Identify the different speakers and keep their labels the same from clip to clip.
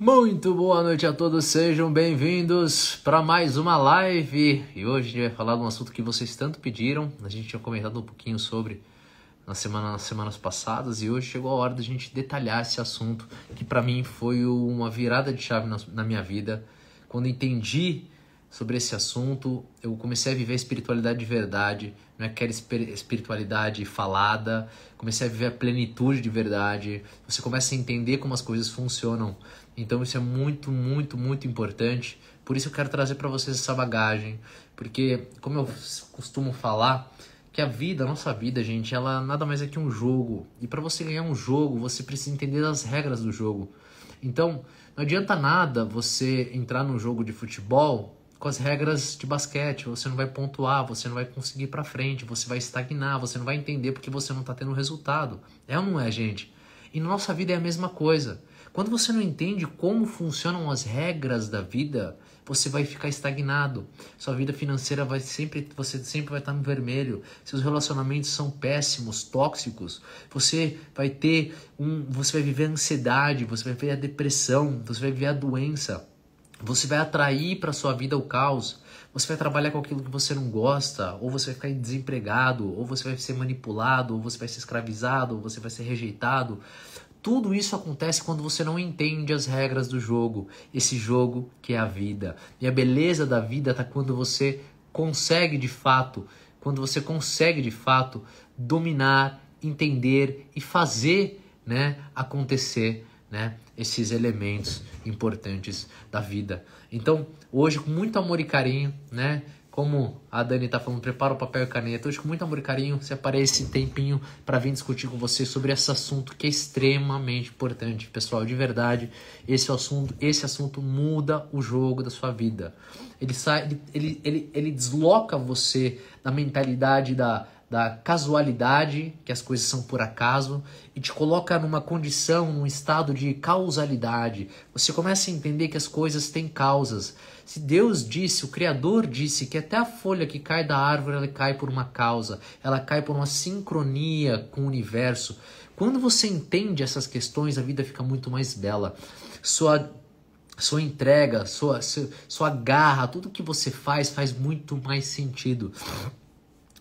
Speaker 1: Muito boa noite a todos, sejam bem-vindos para mais uma live. E hoje a gente vai falar de um assunto que vocês tanto pediram. A gente tinha comentado um pouquinho sobre na semana, nas semanas passadas e hoje chegou a hora da gente detalhar esse assunto que para mim foi uma virada de chave na, na minha vida. Quando entendi sobre esse assunto, eu comecei a viver a espiritualidade de verdade, não é aquela espiritualidade falada, comecei a viver a plenitude de verdade. Você começa a entender como as coisas funcionam então isso é muito, muito, muito importante. Por isso eu quero trazer para vocês essa bagagem, porque como eu costumo falar, que a vida, a nossa vida, gente, ela nada mais é que um jogo. E para você ganhar um jogo, você precisa entender as regras do jogo. Então, não adianta nada você entrar num jogo de futebol com as regras de basquete, você não vai pontuar, você não vai conseguir para frente, você vai estagnar, você não vai entender porque você não tá tendo resultado. É ou não é, gente? E na nossa vida é a mesma coisa. Quando você não entende como funcionam as regras da vida, você vai ficar estagnado. Sua vida financeira vai sempre, você sempre vai estar no vermelho. Seus relacionamentos são péssimos, tóxicos. Você vai ter um, você vai viver a ansiedade, você vai viver a depressão, você vai viver a doença. Você vai atrair para sua vida o caos. Você vai trabalhar com aquilo que você não gosta, ou você vai ficar desempregado, ou você vai ser manipulado, ou você vai ser escravizado, ou você vai ser rejeitado, tudo isso acontece quando você não entende as regras do jogo, esse jogo que é a vida. E a beleza da vida está quando você consegue de fato, quando você consegue de fato dominar, entender e fazer, né, acontecer, né, esses elementos importantes da vida. Então, hoje com muito amor e carinho, né, como a Dani tá falando, prepara o papel e caneta. Hoje, com muito amor e carinho, separei esse tempinho para vir discutir com vocês sobre esse assunto que é extremamente importante, pessoal. De verdade, esse é assunto, esse assunto muda o jogo da sua vida. Ele sai, ele, ele, ele, ele desloca você da mentalidade da da casualidade, que as coisas são por acaso, e te coloca numa condição, num estado de causalidade. Você começa a entender que as coisas têm causas. Se Deus disse, o Criador disse que até a folha que cai da árvore, ela cai por uma causa, ela cai por uma sincronia com o universo. Quando você entende essas questões, a vida fica muito mais bela. Sua sua entrega, sua, sua, sua garra, tudo que você faz faz muito mais sentido.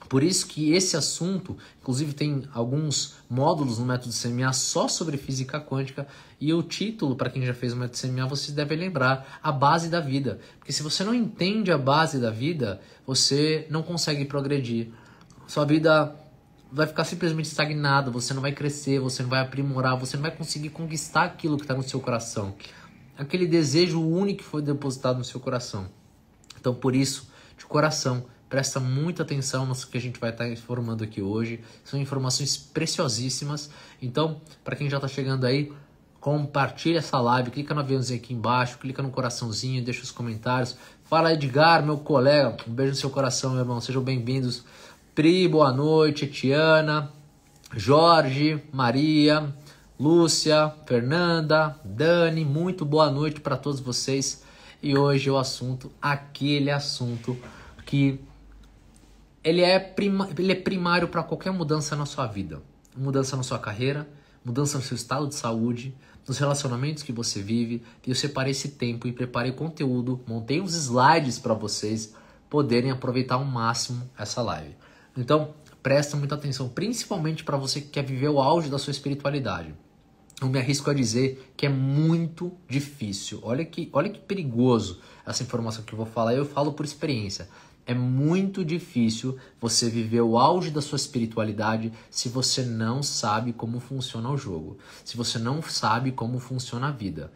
Speaker 1: Por isso que esse assunto, inclusive tem alguns módulos no método CMA só sobre física quântica e o título, para quem já fez o método CMA, vocês devem lembrar, a base da vida. Porque se você não entende a base da vida, você não consegue progredir. Sua vida vai ficar simplesmente estagnada, você não vai crescer, você não vai aprimorar, você não vai conseguir conquistar aquilo que está no seu coração. Aquele desejo único que foi depositado no seu coração. Então, por isso, de coração, Presta muita atenção no que a gente vai estar tá informando aqui hoje. São informações preciosíssimas. Então, para quem já está chegando aí, compartilha essa live, clica no aviãozinho aqui embaixo, clica no coraçãozinho, deixa os comentários. Fala Edgar, meu colega, um beijo no seu coração, meu irmão. Sejam bem-vindos. Pri, boa noite, Etiana, Jorge, Maria, Lúcia, Fernanda, Dani, muito boa noite para todos vocês. E hoje o assunto, aquele assunto que ele é, ele é primário para qualquer mudança na sua vida. Mudança na sua carreira, mudança no seu estado de saúde, nos relacionamentos que você vive. E eu separei esse tempo e preparei conteúdo, montei uns slides para vocês poderem aproveitar ao máximo essa live. Então, presta muita atenção, principalmente para você que quer viver o auge da sua espiritualidade. Eu me arrisco a dizer que é muito difícil. Olha que, olha que perigoso essa informação que eu vou falar, eu falo por experiência. É muito difícil você viver o auge da sua espiritualidade se você não sabe como funciona o jogo, se você não sabe como funciona a vida.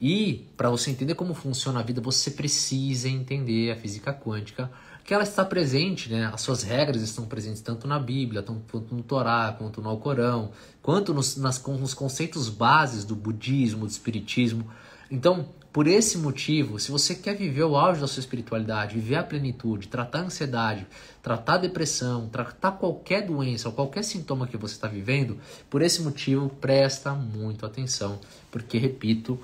Speaker 1: E para você entender como funciona a vida, você precisa entender a física quântica, que ela está presente, né? As suas regras estão presentes tanto na Bíblia, quanto no Torá, quanto no Alcorão, quanto nos, nas, nos conceitos bases do budismo, do espiritismo. Então, por esse motivo, se você quer viver o auge da sua espiritualidade, viver a plenitude, tratar a ansiedade, tratar a depressão, tratar qualquer doença ou qualquer sintoma que você está vivendo, por esse motivo, presta muito atenção, porque, repito,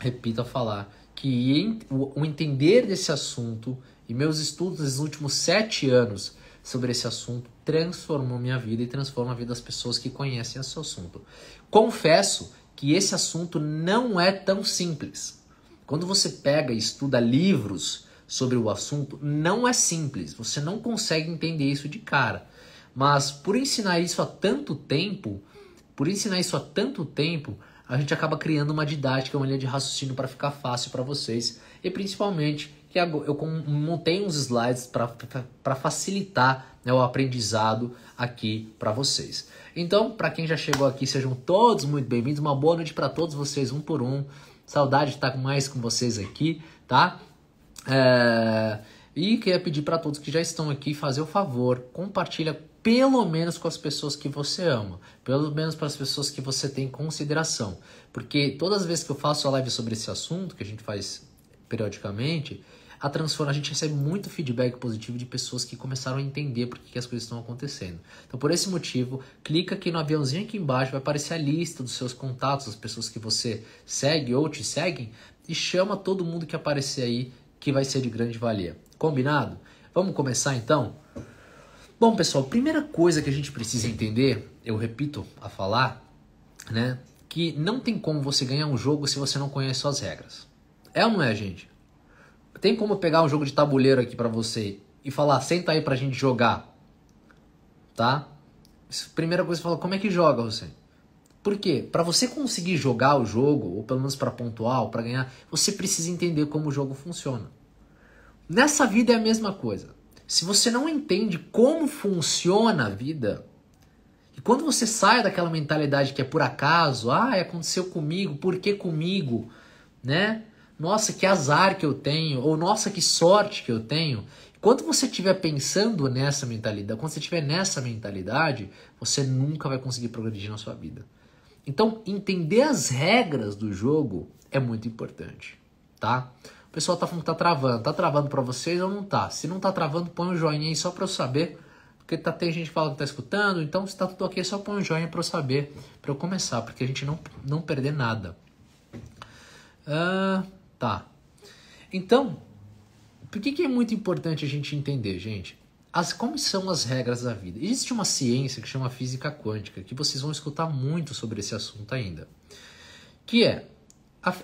Speaker 1: repito a falar, que o entender desse assunto e meus estudos nos últimos sete anos sobre esse assunto transformou minha vida e transforma a vida das pessoas que conhecem esse assunto. Confesso que esse assunto não é tão simples. Quando você pega e estuda livros sobre o assunto, não é simples, você não consegue entender isso de cara. Mas por ensinar isso há tanto tempo, por ensinar isso há tanto tempo, a gente acaba criando uma didática, uma linha de raciocínio para ficar fácil para vocês e principalmente que eu montei uns slides para facilitar né, o aprendizado aqui para vocês. Então, para quem já chegou aqui, sejam todos muito bem-vindos. Uma boa noite para todos vocês, um por um. Saudade de estar mais com vocês aqui, tá? É... E queria pedir para todos que já estão aqui fazer o favor, compartilha pelo menos com as pessoas que você ama, pelo menos para as pessoas que você tem consideração, porque todas as vezes que eu faço a live sobre esse assunto, que a gente faz periodicamente, a transforma, a gente recebe muito feedback positivo de pessoas que começaram a entender por que, as coisas estão acontecendo. Então, por esse motivo, clica aqui no aviãozinho aqui embaixo, vai aparecer a lista dos seus contatos, das pessoas que você segue ou te seguem, e chama todo mundo que aparecer aí, que vai ser de grande valia. Combinado? Vamos começar então? Bom, pessoal, primeira coisa que a gente precisa entender, eu repito a falar, né, que não tem como você ganhar um jogo se você não conhece suas regras. É ou não é, gente? tem como pegar um jogo de tabuleiro aqui para você e falar, senta aí pra gente jogar, tá? Primeira coisa, você fala, como é que joga você? Por quê? Para você conseguir jogar o jogo, ou pelo menos para pontuar, ou para ganhar, você precisa entender como o jogo funciona. Nessa vida é a mesma coisa. Se você não entende como funciona a vida, e quando você sai daquela mentalidade que é por acaso, ah, aconteceu comigo, por que comigo, né? nossa, que azar que eu tenho, ou nossa, que sorte que eu tenho. Quando você estiver pensando nessa mentalidade, quando você estiver nessa mentalidade, você nunca vai conseguir progredir na sua vida. Então, entender as regras do jogo é muito importante, tá? O pessoal tá falando que tá travando. Tá travando para vocês ou não tá? Se não tá travando, põe um joinha aí só para eu saber, porque tá tem gente que fala que tá escutando, então se tá tudo OK, só põe um joinha para eu saber, para eu começar, porque a gente não não perder nada. Uh... Tá. Então, por que, que é muito importante a gente entender, gente? As, como são as regras da vida? Existe uma ciência que chama física quântica, que vocês vão escutar muito sobre esse assunto ainda. Que é,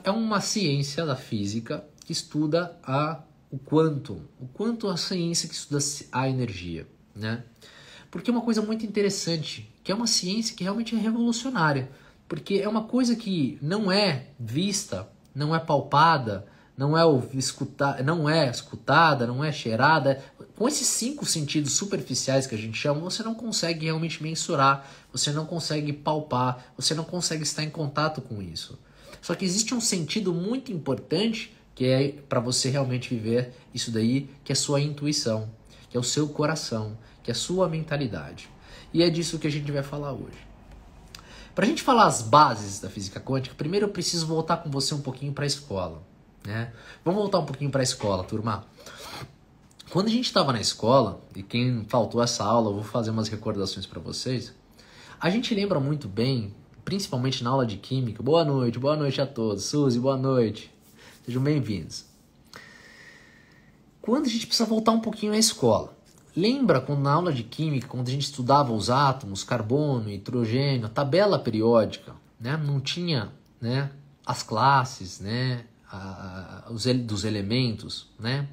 Speaker 1: é uma ciência da física que estuda a, o quantum. O quanto a ciência que estuda a energia, né? Porque é uma coisa muito interessante, que é uma ciência que realmente é revolucionária. Porque é uma coisa que não é vista não é palpada, não é escutada, não é escutada, não é cheirada. Com esses cinco sentidos superficiais que a gente chama, você não consegue realmente mensurar, você não consegue palpar, você não consegue estar em contato com isso. Só que existe um sentido muito importante que é para você realmente viver isso daí, que é sua intuição, que é o seu coração, que é a sua mentalidade. E é disso que a gente vai falar hoje. Para a gente falar as bases da física quântica, primeiro eu preciso voltar com você um pouquinho para a escola. Né? Vamos voltar um pouquinho para a escola, turma. Quando a gente estava na escola, e quem faltou essa aula, eu vou fazer umas recordações para vocês. A gente lembra muito bem, principalmente na aula de química. Boa noite, boa noite a todos. Suzy, boa noite. Sejam bem-vindos. Quando a gente precisa voltar um pouquinho à escola, Lembra quando na aula de química, quando a gente estudava os átomos, carbono, nitrogênio, tabela periódica, né? não tinha né, as classes né, a, os, dos elementos. Né?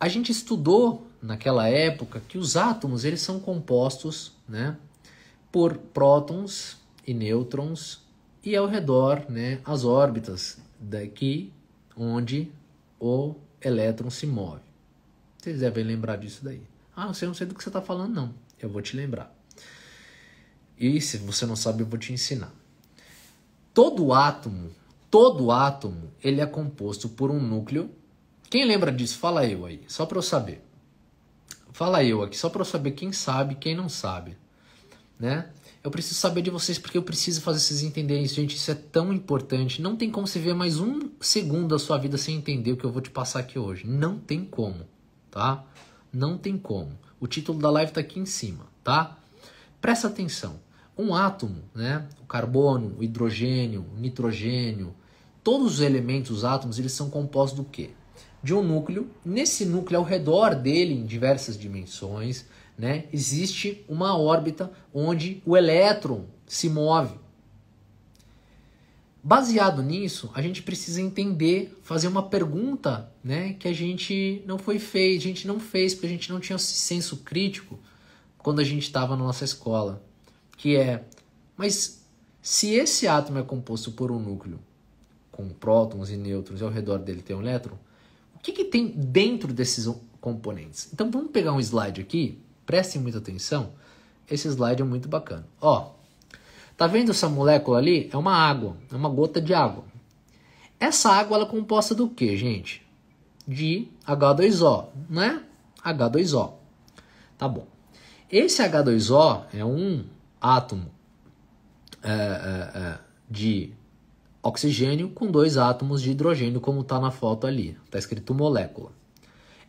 Speaker 1: A gente estudou naquela época que os átomos eles são compostos né, por prótons e nêutrons e ao redor né, as órbitas daqui onde o elétron se move. Vocês devem lembrar disso daí. Ah, você não sei do que você está falando, não. Eu vou te lembrar. E se você não sabe, eu vou te ensinar. Todo átomo, todo átomo, ele é composto por um núcleo. Quem lembra disso? Fala eu aí, só para eu saber. Fala eu aqui, só para eu saber quem sabe, quem não sabe, né? Eu preciso saber de vocês porque eu preciso fazer vocês entenderem isso, gente. Isso é tão importante. Não tem como você ver mais um segundo da sua vida sem entender o que eu vou te passar aqui hoje. Não tem como, tá? Não tem como. O título da live está aqui em cima, tá? Presta atenção. Um átomo, né? O carbono, o hidrogênio, o nitrogênio, todos os elementos, os átomos, eles são compostos do quê? De um núcleo. Nesse núcleo, ao redor dele, em diversas dimensões, né? Existe uma órbita onde o elétron se move. Baseado nisso, a gente precisa entender, fazer uma pergunta, né, que a gente não foi fez, a gente não fez porque a gente não tinha senso crítico quando a gente estava na nossa escola, que é: mas se esse átomo é composto por um núcleo com prótons e nêutrons e ao redor dele tem um elétron, o que, que tem dentro desses componentes? Então vamos pegar um slide aqui, prestem muita atenção. Esse slide é muito bacana. Ó, Tá vendo essa molécula ali? É uma água, é uma gota de água. Essa água ela é composta do que, gente? De H2O, né? H2O. Tá bom. Esse H2O é um átomo é, é, é, de oxigênio com dois átomos de hidrogênio, como tá na foto ali. Tá escrito molécula.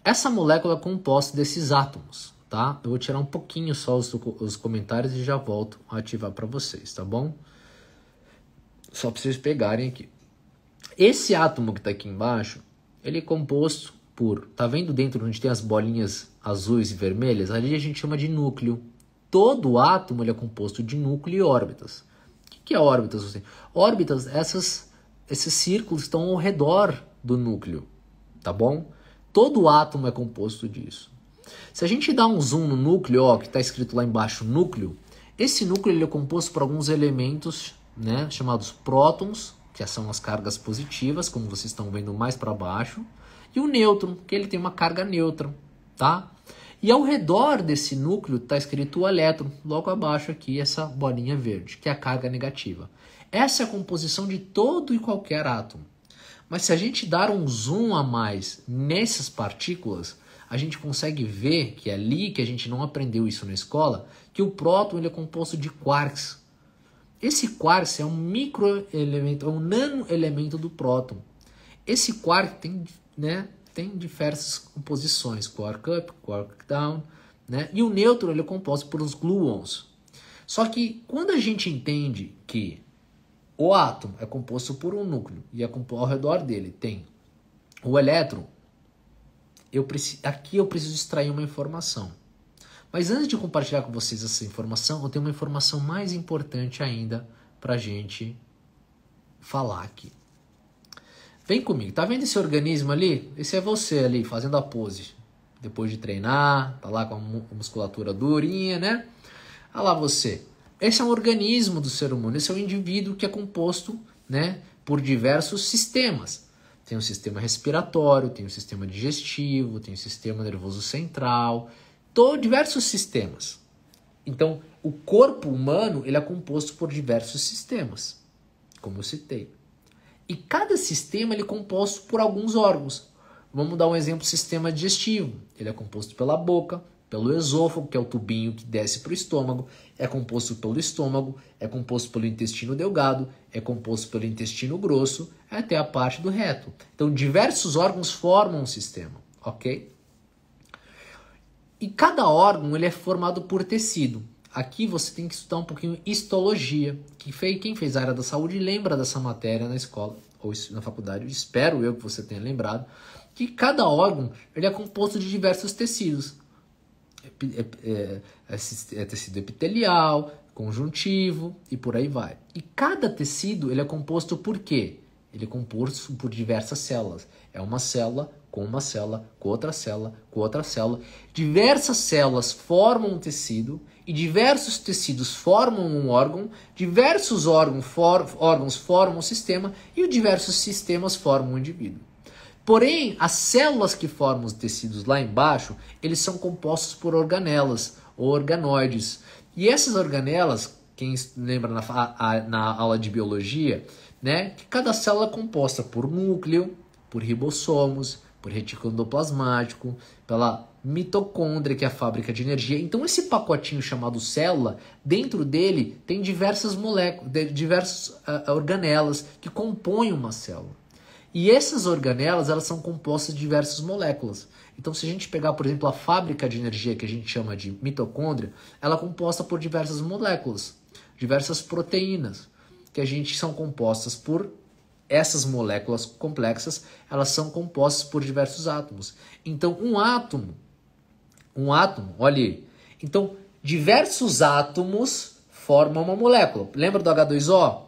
Speaker 1: Essa molécula é composta desses átomos tá? Eu vou tirar um pouquinho só os, os comentários e já volto a ativar para vocês, tá bom? Só para vocês pegarem aqui. Esse átomo que está aqui embaixo, ele é composto por, tá vendo dentro onde tem as bolinhas azuis e vermelhas? Ali a gente chama de núcleo. Todo átomo ele é composto de núcleo e órbitas. O que, que é órbitas? Você? Órbitas, essas, esses círculos estão ao redor do núcleo, tá bom? Todo átomo é composto disso. Se a gente dá um zoom no núcleo, ó, que está escrito lá embaixo, núcleo, esse núcleo ele é composto por alguns elementos né, chamados prótons, que são as cargas positivas, como vocês estão vendo mais para baixo, e o nêutron, que ele tem uma carga neutra tá? E ao redor desse núcleo está escrito o elétron, logo abaixo aqui essa bolinha verde, que é a carga negativa. Essa é a composição de todo e qualquer átomo. Mas se a gente dar um zoom a mais nessas partículas, a gente consegue ver que é ali, que a gente não aprendeu isso na escola, que o próton ele é composto de quarks. Esse quarks é um microelemento, é um nanoelemento do próton. Esse quark tem, né, tem diversas composições, quark up, quark down, né? E o nêutron ele é composto por os gluons. Só que quando a gente entende que o átomo é composto por um núcleo e é ao redor dele tem o elétron, eu preciso, aqui eu preciso extrair uma informação. Mas antes de compartilhar com vocês essa informação, eu tenho uma informação mais importante ainda para gente falar aqui. Vem comigo, tá vendo esse organismo ali? Esse é você ali fazendo a pose. Depois de treinar, tá lá com a musculatura durinha, né? Olha ah lá você. Esse é um organismo do ser humano, esse é um indivíduo que é composto, né, por diversos sistemas. Tem o sistema respiratório, tem o sistema digestivo, tem o sistema nervoso central, diversos sistemas. Então, o corpo humano ele é composto por diversos sistemas, como eu citei. E cada sistema ele é composto por alguns órgãos. Vamos dar um exemplo: sistema digestivo. Ele é composto pela boca, pelo esôfago, que é o tubinho que desce para o estômago, é composto pelo estômago, é composto pelo intestino delgado, é composto pelo intestino grosso, até a parte do reto. Então, diversos órgãos formam um sistema, ok? E cada órgão ele é formado por tecido. Aqui você tem que estudar um pouquinho histologia, que fez, quem fez a área da saúde lembra dessa matéria na escola ou na faculdade. Espero eu que você tenha lembrado que cada órgão ele é composto de diversos tecidos. É, é, é tecido epitelial, conjuntivo e por aí vai. E cada tecido ele é composto por quê? Ele é composto por diversas células. É uma célula com uma célula, com outra célula, com outra célula. Diversas células formam um tecido e diversos tecidos formam um órgão, diversos órgãos, órgãos formam um sistema e diversos sistemas formam um indivíduo. Porém, as células que formam os tecidos lá embaixo, eles são compostos por organelas ou organoides. E essas organelas, quem lembra na, a, na aula de biologia, né, que cada célula é composta por núcleo, por ribossomos, por retículo endoplasmático, pela mitocôndria, que é a fábrica de energia. Então, esse pacotinho chamado célula, dentro dele tem diversas moléculas, diversas uh, ah, ah, organelas que compõem uma célula. E essas organelas, elas são compostas de diversas moléculas. Então, se a gente pegar, por exemplo, a fábrica de energia que a gente chama de mitocôndria, ela é composta por diversas moléculas, diversas proteínas, que a gente são compostas por essas moléculas complexas, elas são compostas por diversos átomos. Então, um átomo, um átomo, olha aí. Então, diversos átomos formam uma molécula. Lembra do H2O?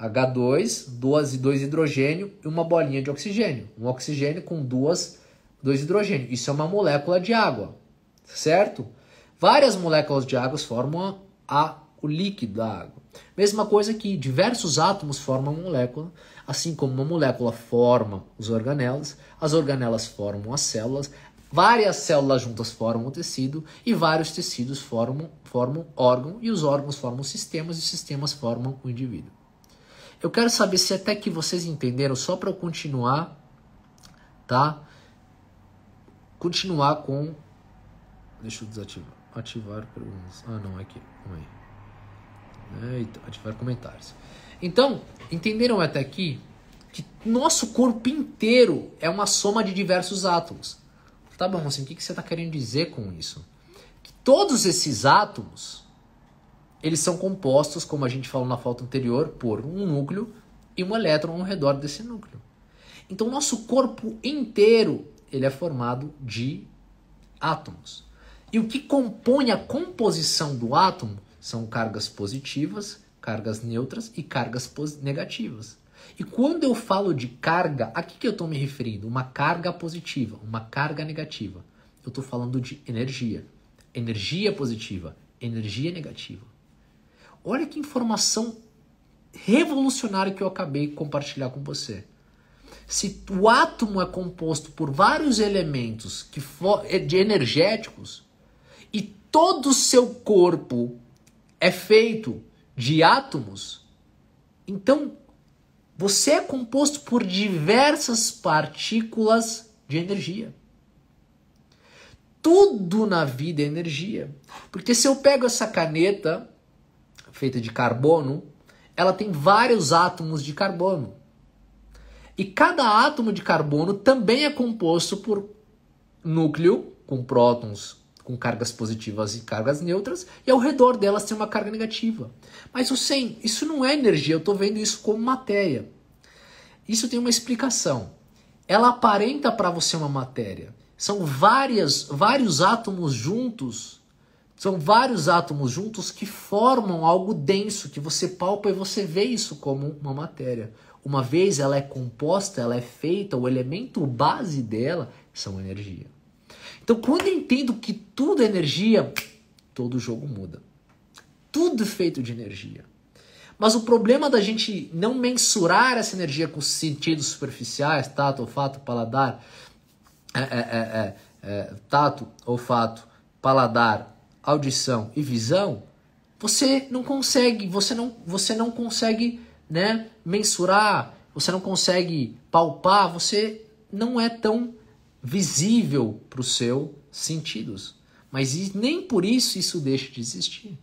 Speaker 1: H2, duas, dois hidrogênio e uma bolinha de oxigênio. Um oxigênio com duas, dois hidrogênio. Isso é uma molécula de água, certo? Várias moléculas de água formam a, a, o líquido da água. Mesma coisa que diversos átomos formam uma molécula, assim como uma molécula forma os organelas, as organelas formam as células, várias células juntas formam o tecido e vários tecidos formam, formam órgão e os órgãos formam sistemas e sistemas formam o indivíduo. Eu quero saber se até que vocês entenderam, só para eu continuar, tá? Continuar com. Deixa eu desativar. Ativar perguntas. Ah, não, é aqui. Calma aí. ativar comentários. Então, entenderam até aqui que nosso corpo inteiro é uma soma de diversos átomos. Tá bom, assim, o que você está querendo dizer com isso? Que todos esses átomos eles são compostos, como a gente falou na foto anterior, por um núcleo e um elétron ao redor desse núcleo. Então, o nosso corpo inteiro ele é formado de átomos. E o que compõe a composição do átomo são cargas positivas, cargas neutras e cargas negativas. E quando eu falo de carga, a que, que eu estou me referindo? Uma carga positiva, uma carga negativa. Eu estou falando de energia. Energia positiva, energia negativa. Olha que informação revolucionária que eu acabei de compartilhar com você. Se o átomo é composto por vários elementos que é, de energéticos e todo o seu corpo é feito de átomos, então você é composto por diversas partículas de energia. Tudo na vida é energia. Porque se eu pego essa caneta feita de carbono, ela tem vários átomos de carbono. E cada átomo de carbono também é composto por núcleo, com prótons com cargas positivas e cargas neutras, e ao redor delas tem uma carga negativa. Mas o sem, isso não é energia, eu estou vendo isso como matéria. Isso tem uma explicação. Ela aparenta para você uma matéria. São várias, vários átomos juntos são vários átomos juntos que formam algo denso que você palpa e você vê isso como uma matéria. Uma vez ela é composta, ela é feita, o elemento base dela são energia. Então, quando eu entendo que tudo é energia, todo jogo muda. Tudo feito de energia. Mas o problema da gente não mensurar essa energia com os sentidos superficiais, tato, olfato, paladar, é, é, é, tato, olfato, paladar, audição e visão, você não consegue, você não, você não consegue, né, mensurar, você não consegue palpar, você não é tão visível para os seus sentidos. Mas nem por isso isso deixa de existir.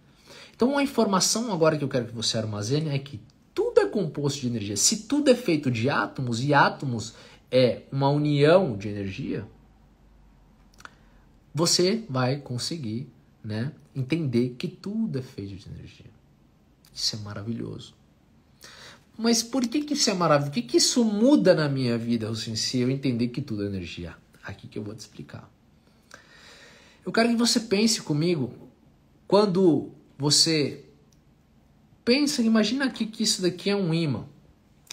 Speaker 1: Então a informação agora que eu quero que você armazene é que tudo é composto de energia. Se tudo é feito de átomos e átomos é uma união de energia, você vai conseguir né? Entender que tudo é feito de energia. Isso é maravilhoso. Mas por que, que isso é maravilhoso? O que, que isso muda na minha vida, assim, se eu entender que tudo é energia? Aqui que eu vou te explicar. Eu quero que você pense comigo quando você pensa, imagina aqui que isso daqui é um ímã.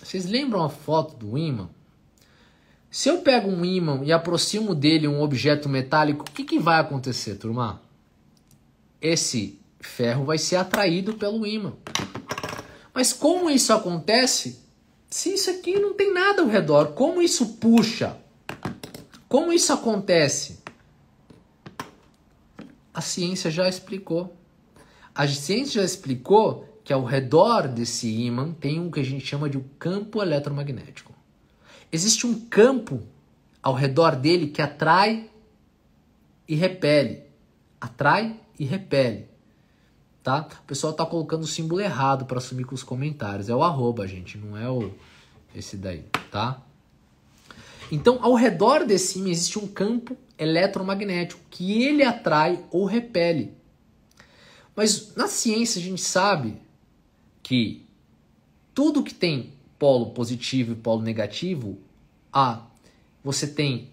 Speaker 1: Vocês lembram a foto do ímã? Se eu pego um ímã e aproximo dele um objeto metálico, o que, que vai acontecer, turma? esse ferro vai ser atraído pelo ímã. Mas como isso acontece? Se isso aqui não tem nada ao redor, como isso puxa? Como isso acontece? A ciência já explicou. A ciência já explicou que ao redor desse ímã tem um que a gente chama de um campo eletromagnético. Existe um campo ao redor dele que atrai e repele, atrai e repele. Tá? O pessoal tá colocando o símbolo errado para assumir com os comentários. É o arroba, gente, não é o esse daí, tá? Então, ao redor desse ímã existe um campo eletromagnético que ele atrai ou repele. Mas na ciência a gente sabe que tudo que tem polo positivo e polo negativo, a você tem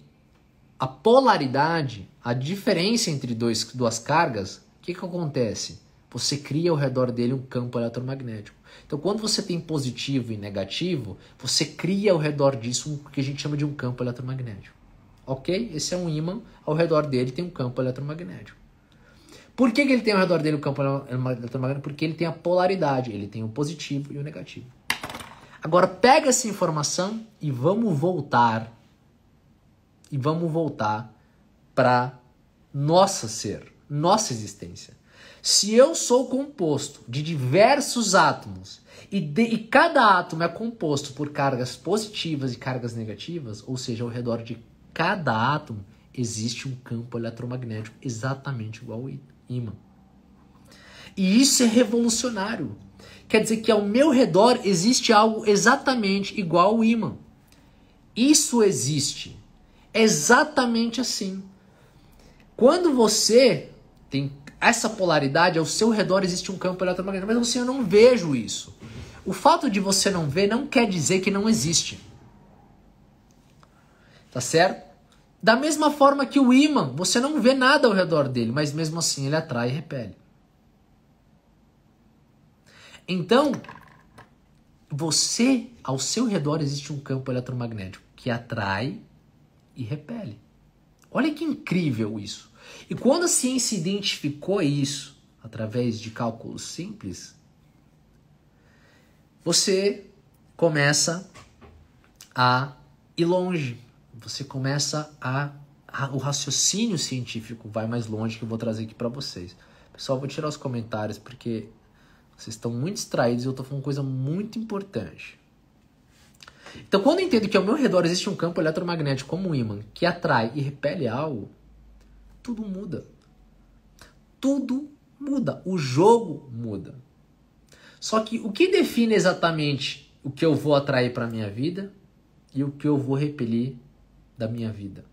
Speaker 1: a polaridade a diferença entre dois, duas cargas, o que, que acontece? Você cria ao redor dele um campo eletromagnético. Então, quando você tem positivo e negativo, você cria ao redor disso o que a gente chama de um campo eletromagnético. Ok? Esse é um ímã, ao redor dele tem um campo eletromagnético. Por que, que ele tem ao redor dele o um campo eletromagnético? Porque ele tem a polaridade, ele tem o positivo e o negativo. Agora, pega essa informação e vamos voltar. E vamos voltar para nossa ser, nossa existência. Se eu sou composto de diversos átomos e, de, e, cada átomo é composto por cargas positivas e cargas negativas, ou seja, ao redor de cada átomo existe um campo eletromagnético exatamente igual ao ímã. E isso é revolucionário. Quer dizer que ao meu redor existe algo exatamente igual ao ímã. Isso existe. Exatamente assim. Quando você tem essa polaridade, ao seu redor existe um campo eletromagnético, mas você eu não vejo isso. O fato de você não ver não quer dizer que não existe. Tá certo? Da mesma forma que o ímã, você não vê nada ao redor dele, mas mesmo assim ele atrai e repele. Então, você, ao seu redor existe um campo eletromagnético que atrai e repele. Olha que incrível isso. E quando a ciência identificou isso através de cálculos simples, você começa a ir longe, você começa a, a o raciocínio científico vai mais longe que eu vou trazer aqui para vocês. Pessoal, vou tirar os comentários porque vocês estão muito distraídos e eu estou falando coisa muito importante. Então, quando eu entendo que ao meu redor existe um campo eletromagnético como um ímã que atrai e repele algo, tudo muda. Tudo muda. O jogo muda. Só que o que define exatamente o que eu vou atrair para minha vida e o que eu vou repelir da minha vida?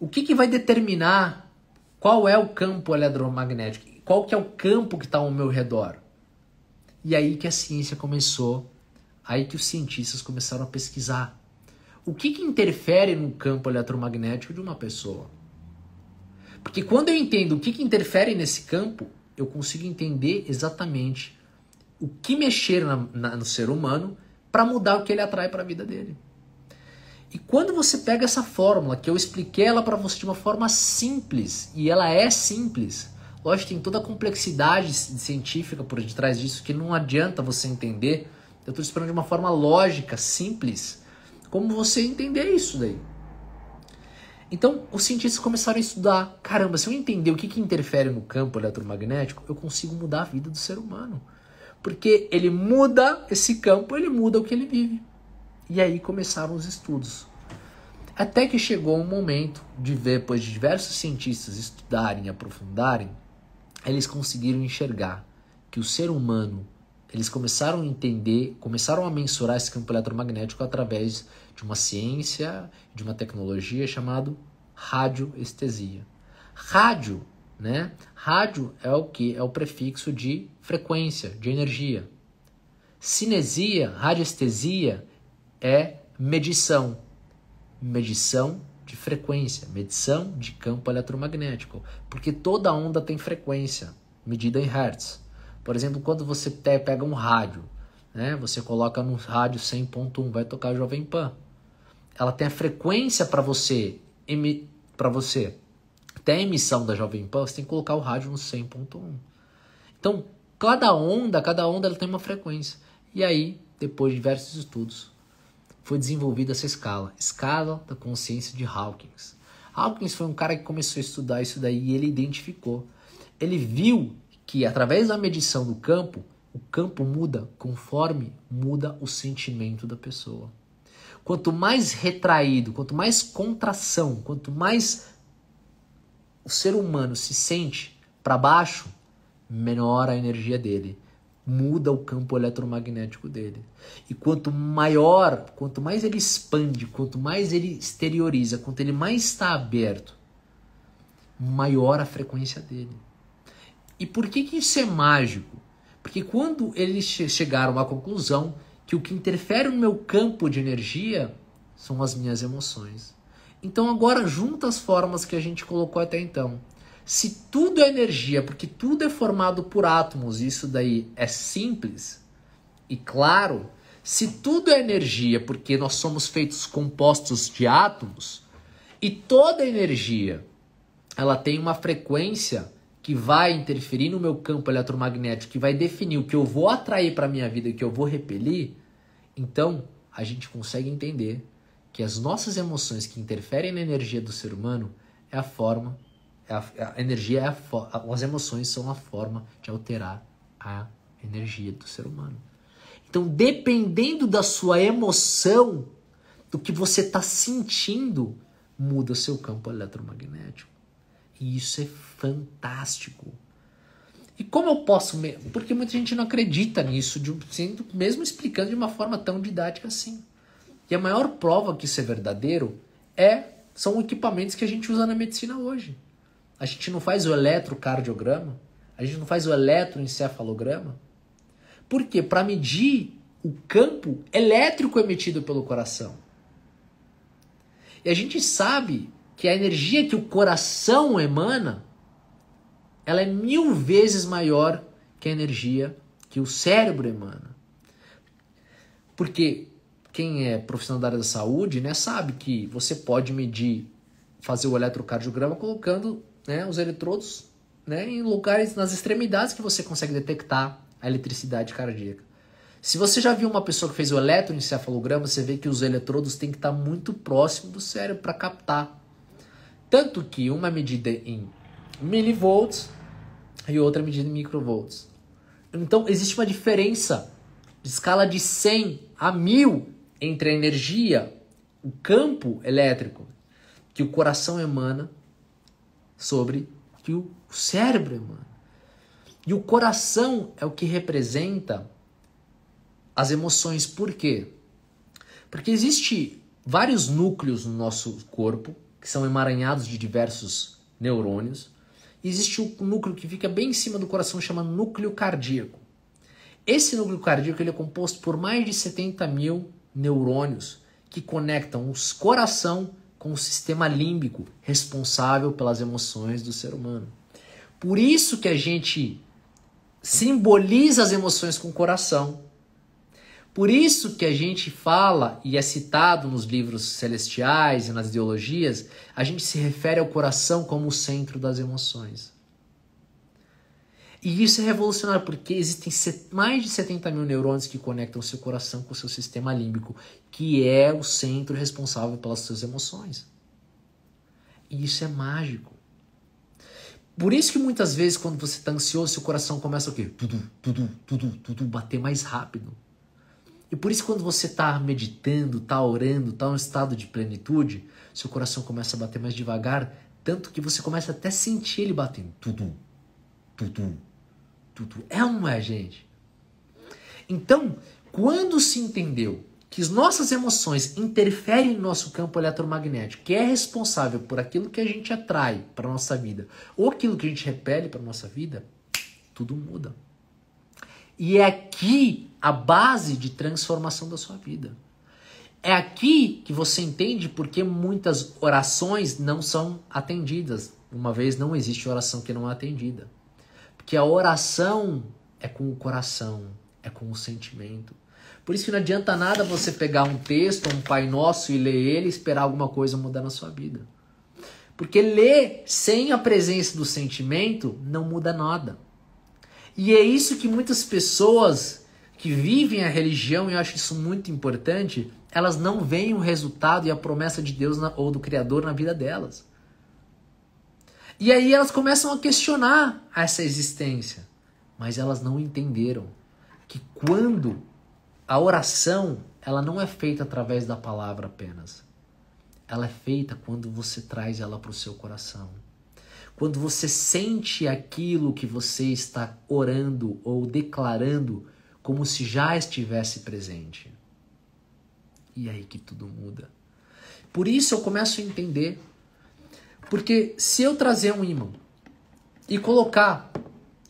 Speaker 1: O que, que vai determinar qual é o campo eletromagnético? Qual que é o campo que está ao meu redor? E aí que a ciência começou, aí que os cientistas começaram a pesquisar o que, que interfere no campo eletromagnético de uma pessoa. Porque quando eu entendo o que, que interfere nesse campo, eu consigo entender exatamente o que mexer na, na, no ser humano para mudar o que ele atrai para a vida dele. E quando você pega essa fórmula, que eu expliquei ela para você de uma forma simples, e ela é simples, lógico, tem toda a complexidade científica por detrás disso que não adianta você entender. Eu estou explicando de uma forma lógica, simples, como você entender isso daí? Então, os cientistas começaram a estudar. Caramba, se eu entender o que, que interfere no campo eletromagnético, eu consigo mudar a vida do ser humano. Porque ele muda esse campo, ele muda o que ele vive. E aí começaram os estudos. Até que chegou um momento de ver, depois de diversos cientistas estudarem e aprofundarem, eles conseguiram enxergar que o ser humano eles começaram a entender, começaram a mensurar esse campo eletromagnético através de uma ciência, de uma tecnologia chamado radioestesia. Rádio, né? Rádio é o que é o prefixo de frequência, de energia. Cinesia, radioestesia é medição. Medição de frequência, medição de campo eletromagnético, porque toda onda tem frequência, medida em hertz. Por exemplo, quando você pega um rádio, né? Você coloca no rádio 100.1, vai tocar Jovem Pan. Ela tem a frequência para você para você ter a emissão da Jovem Pan, você tem que colocar o rádio no 100.1. Então, cada onda, cada onda ela tem uma frequência. E aí, depois de diversos estudos, foi desenvolvida essa escala, escala da consciência de Hawkins. Hawkins foi um cara que começou a estudar isso daí e ele identificou. Ele viu que através da medição do campo, o campo muda conforme muda o sentimento da pessoa. Quanto mais retraído, quanto mais contração, quanto mais o ser humano se sente para baixo, menor a energia dele, muda o campo eletromagnético dele. E quanto maior, quanto mais ele expande, quanto mais ele exterioriza, quanto ele mais está aberto, maior a frequência dele. E por que, que isso é mágico? Porque quando eles chegaram à conclusão que o que interfere no meu campo de energia são as minhas emoções. Então agora junta as formas que a gente colocou até então. Se tudo é energia, porque tudo é formado por átomos, isso daí é simples e claro. Se tudo é energia, porque nós somos feitos compostos de átomos, e toda energia ela tem uma frequência que vai interferir no meu campo eletromagnético, que vai definir o que eu vou atrair para minha vida e o que eu vou repelir, então a gente consegue entender que as nossas emoções que interferem na energia do ser humano é a forma, é a, é a, energia é a, as emoções são a forma de alterar a energia do ser humano. Então, dependendo da sua emoção, do que você está sentindo, muda seu campo eletromagnético. E isso é fantástico. E como eu posso. Porque muita gente não acredita nisso, de, sendo, mesmo explicando de uma forma tão didática assim. E a maior prova que isso é verdadeiro é são equipamentos que a gente usa na medicina hoje. A gente não faz o eletrocardiograma, a gente não faz o eletroencefalograma. Por quê? Para medir o campo elétrico emitido pelo coração. E a gente sabe que a energia que o coração emana, ela é mil vezes maior que a energia que o cérebro emana. Porque quem é profissional da área da saúde né, sabe que você pode medir, fazer o eletrocardiograma colocando né, os eletrodos né, em lugares, nas extremidades que você consegue detectar a eletricidade cardíaca. Se você já viu uma pessoa que fez o eletroencefalograma, você vê que os eletrodos têm que estar muito próximo do cérebro para captar tanto que uma medida em milivolts e outra medida em microvolts. Então existe uma diferença de escala de 100 a 1000 entre a energia, o campo elétrico que o coração emana sobre que o cérebro emana. E o coração é o que representa as emoções. Por quê? Porque existe vários núcleos no nosso corpo que são emaranhados de diversos neurônios. E existe um núcleo que fica bem em cima do coração, chama núcleo cardíaco. Esse núcleo cardíaco ele é composto por mais de 70 mil neurônios que conectam o coração com o sistema límbico responsável pelas emoções do ser humano. Por isso que a gente simboliza as emoções com o coração por isso que a gente fala e é citado nos livros celestiais e nas ideologias, a gente se refere ao coração como o centro das emoções. E isso é revolucionário porque existem mais de 70 mil neurônios que conectam o seu coração com o seu sistema límbico, que é o centro responsável pelas suas emoções. E isso é mágico. Por isso que muitas vezes quando você está ansioso, seu coração começa o quê? Tudo, tudo, tudo, tudo bater mais rápido. E por isso, quando você está meditando, está orando, está em um estado de plenitude, seu coração começa a bater mais devagar, tanto que você começa até a sentir ele batendo. Tudo, tudo, tudo. É ou não é, gente? Então, quando se entendeu que as nossas emoções interferem no nosso campo eletromagnético, que é responsável por aquilo que a gente atrai para nossa vida ou aquilo que a gente repele para nossa vida, tudo muda. E é aqui a base de transformação da sua vida. É aqui que você entende porque muitas orações não são atendidas, uma vez não existe oração que não é atendida. Porque a oração é com o coração, é com o sentimento. Por isso que não adianta nada você pegar um texto, um Pai Nosso e ler ele e esperar alguma coisa mudar na sua vida. Porque ler sem a presença do sentimento não muda nada. E é isso que muitas pessoas que vivem a religião, e eu acho isso muito importante, elas não veem o resultado e a promessa de Deus na, ou do Criador na vida delas. E aí elas começam a questionar essa existência, mas elas não entenderam que quando a oração ela não é feita através da palavra apenas, ela é feita quando você traz ela para o seu coração. Quando você sente aquilo que você está orando ou declarando como se já estivesse presente. E é aí que tudo muda. Por isso eu começo a entender. Porque se eu trazer um ímã e colocar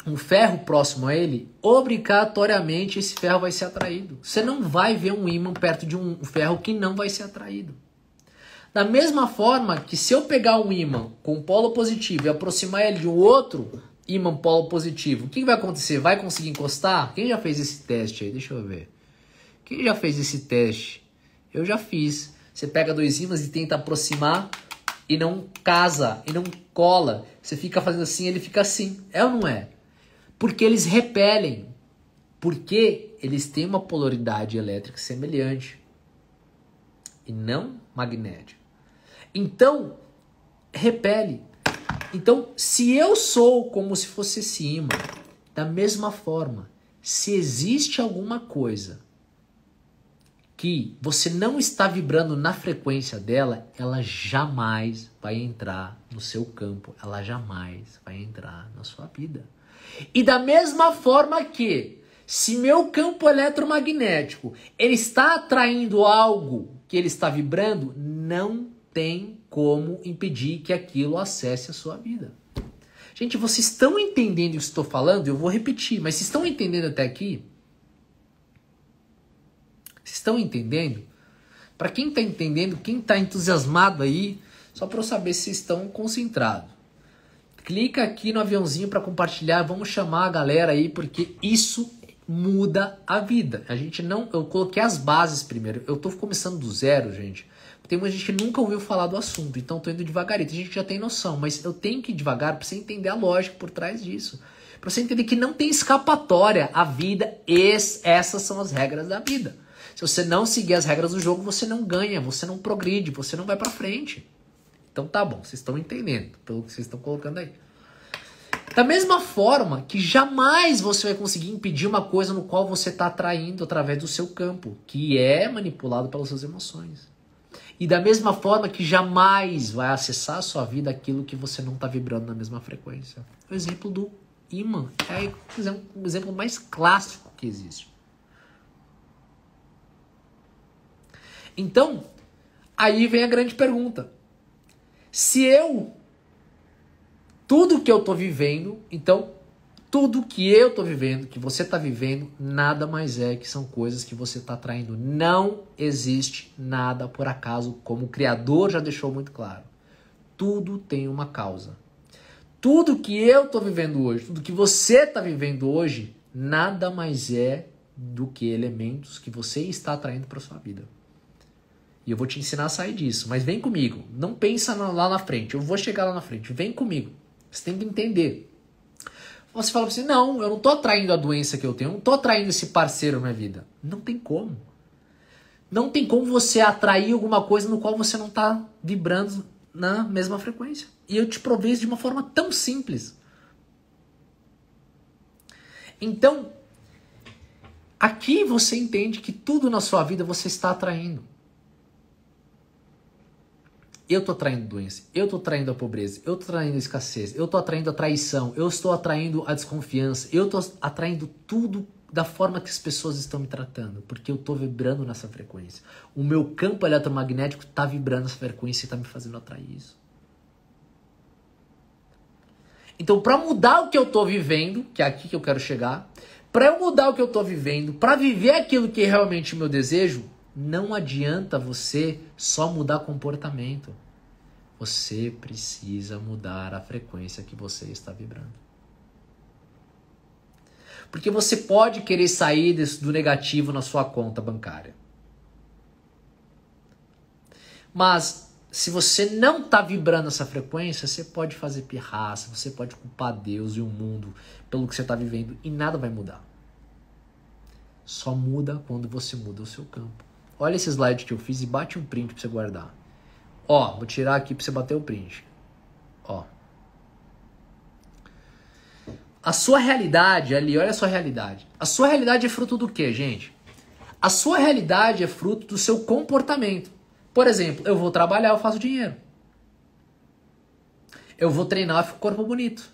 Speaker 1: um ferro próximo a ele, obrigatoriamente esse ferro vai ser atraído. Você não vai ver um ímã perto de um ferro que não vai ser atraído. Da mesma forma que se eu pegar um ímã com um polo positivo e aproximar ele de um outro, Imã polo positivo. O que, que vai acontecer? Vai conseguir encostar? Quem já fez esse teste aí? Deixa eu ver. Quem já fez esse teste? Eu já fiz. Você pega dois ímãs e tenta aproximar e não casa, e não cola. Você fica fazendo assim, ele fica assim. É ou não é? Porque eles repelem. Porque eles têm uma polaridade elétrica semelhante e não magnética. Então, repele. Então, se eu sou como se fosse esse da mesma forma, se existe alguma coisa que você não está vibrando na frequência dela, ela jamais vai entrar no seu campo, ela jamais vai entrar na sua vida. E da mesma forma que se meu campo eletromagnético ele está atraindo algo que ele está vibrando, não tem como impedir que aquilo acesse a sua vida. Gente, vocês estão entendendo o que estou falando? Eu vou repetir, mas vocês estão entendendo até aqui? Vocês estão entendendo? Para quem está entendendo, quem está entusiasmado aí, só para eu saber se estão concentrados. Clica aqui no aviãozinho para compartilhar, vamos chamar a galera aí, porque isso muda a vida. A gente não, eu coloquei as bases primeiro. Eu estou começando do zero, gente. Tem muita gente que nunca ouviu falar do assunto, então tô indo devagarinho. a gente já tem noção, mas eu tenho que ir devagar para você entender a lógica por trás disso. Para você entender que não tem escapatória. A vida, es, essas são as regras da vida. Se você não seguir as regras do jogo, você não ganha, você não progride, você não vai para frente. Então tá bom, vocês estão entendendo pelo que vocês estão colocando aí. Da mesma forma que jamais você vai conseguir impedir uma coisa no qual você está atraindo através do seu campo, que é manipulado pelas suas emoções. E da mesma forma que jamais vai acessar a sua vida aquilo que você não está vibrando na mesma frequência. O exemplo do imã é o exemplo mais clássico que existe. Então, aí vem a grande pergunta. Se eu tudo que eu estou vivendo, então tudo que eu tô vivendo, que você tá vivendo, nada mais é que são coisas que você tá atraindo. Não existe nada por acaso, como o Criador já deixou muito claro. Tudo tem uma causa. Tudo que eu tô vivendo hoje, tudo que você tá vivendo hoje, nada mais é do que elementos que você está atraindo para sua vida. E eu vou te ensinar a sair disso, mas vem comigo. Não pensa lá na frente, eu vou chegar lá na frente. Vem comigo. Você tem que entender você fala assim: não, eu não tô atraindo a doença que eu tenho, eu não tô atraindo esse parceiro na minha vida. Não tem como. Não tem como você atrair alguma coisa no qual você não tá vibrando na mesma frequência. E eu te provei de uma forma tão simples. Então, aqui você entende que tudo na sua vida você está atraindo eu tô atraindo doença, eu tô atraindo a pobreza, eu tô atraindo a escassez, eu tô atraindo a traição, eu estou atraindo a desconfiança, eu tô atraindo tudo da forma que as pessoas estão me tratando, porque eu estou vibrando nessa frequência. O meu campo eletromagnético está vibrando essa frequência e está me fazendo atrair isso. Então, para mudar o que eu estou vivendo, que é aqui que eu quero chegar, para eu mudar o que eu estou vivendo, para viver aquilo que é realmente o meu desejo, não adianta você só mudar comportamento. Você precisa mudar a frequência que você está vibrando. Porque você pode querer sair desse, do negativo na sua conta bancária. Mas se você não está vibrando essa frequência, você pode fazer pirraça, você pode culpar Deus e o mundo pelo que você está vivendo e nada vai mudar. Só muda quando você muda o seu campo. Olha esse slide que eu fiz e bate um print para você guardar. Ó, vou tirar aqui para você bater o print. Ó. A sua realidade ali, olha a sua realidade. A sua realidade é fruto do quê, gente? A sua realidade é fruto do seu comportamento. Por exemplo, eu vou trabalhar, eu faço dinheiro. Eu vou treinar, eu fico corpo bonito.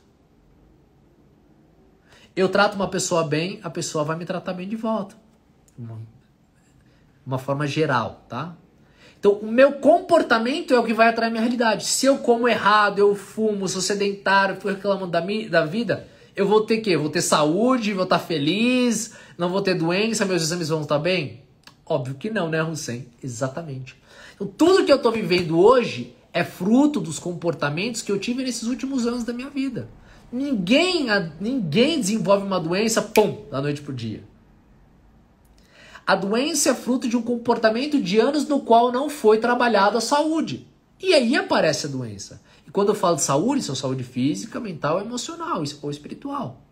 Speaker 1: Eu trato uma pessoa bem, a pessoa vai me tratar bem de volta uma forma geral, tá? Então, o meu comportamento é o que vai atrair minha realidade. Se eu como errado, eu fumo, sou sedentário, fico reclamando da, minha, da vida, eu vou ter que? Vou ter saúde, vou estar tá feliz, não vou ter doença, meus exames vão estar bem? Óbvio que não, né, Hussein? Exatamente. Então, tudo que eu estou vivendo hoje é fruto dos comportamentos que eu tive nesses últimos anos da minha vida. Ninguém, ninguém desenvolve uma doença, pum, da noite pro dia. A doença é fruto de um comportamento de anos no qual não foi trabalhada a saúde. E aí aparece a doença. E quando eu falo de saúde, são é saúde física, mental, emocional é ou espiritual.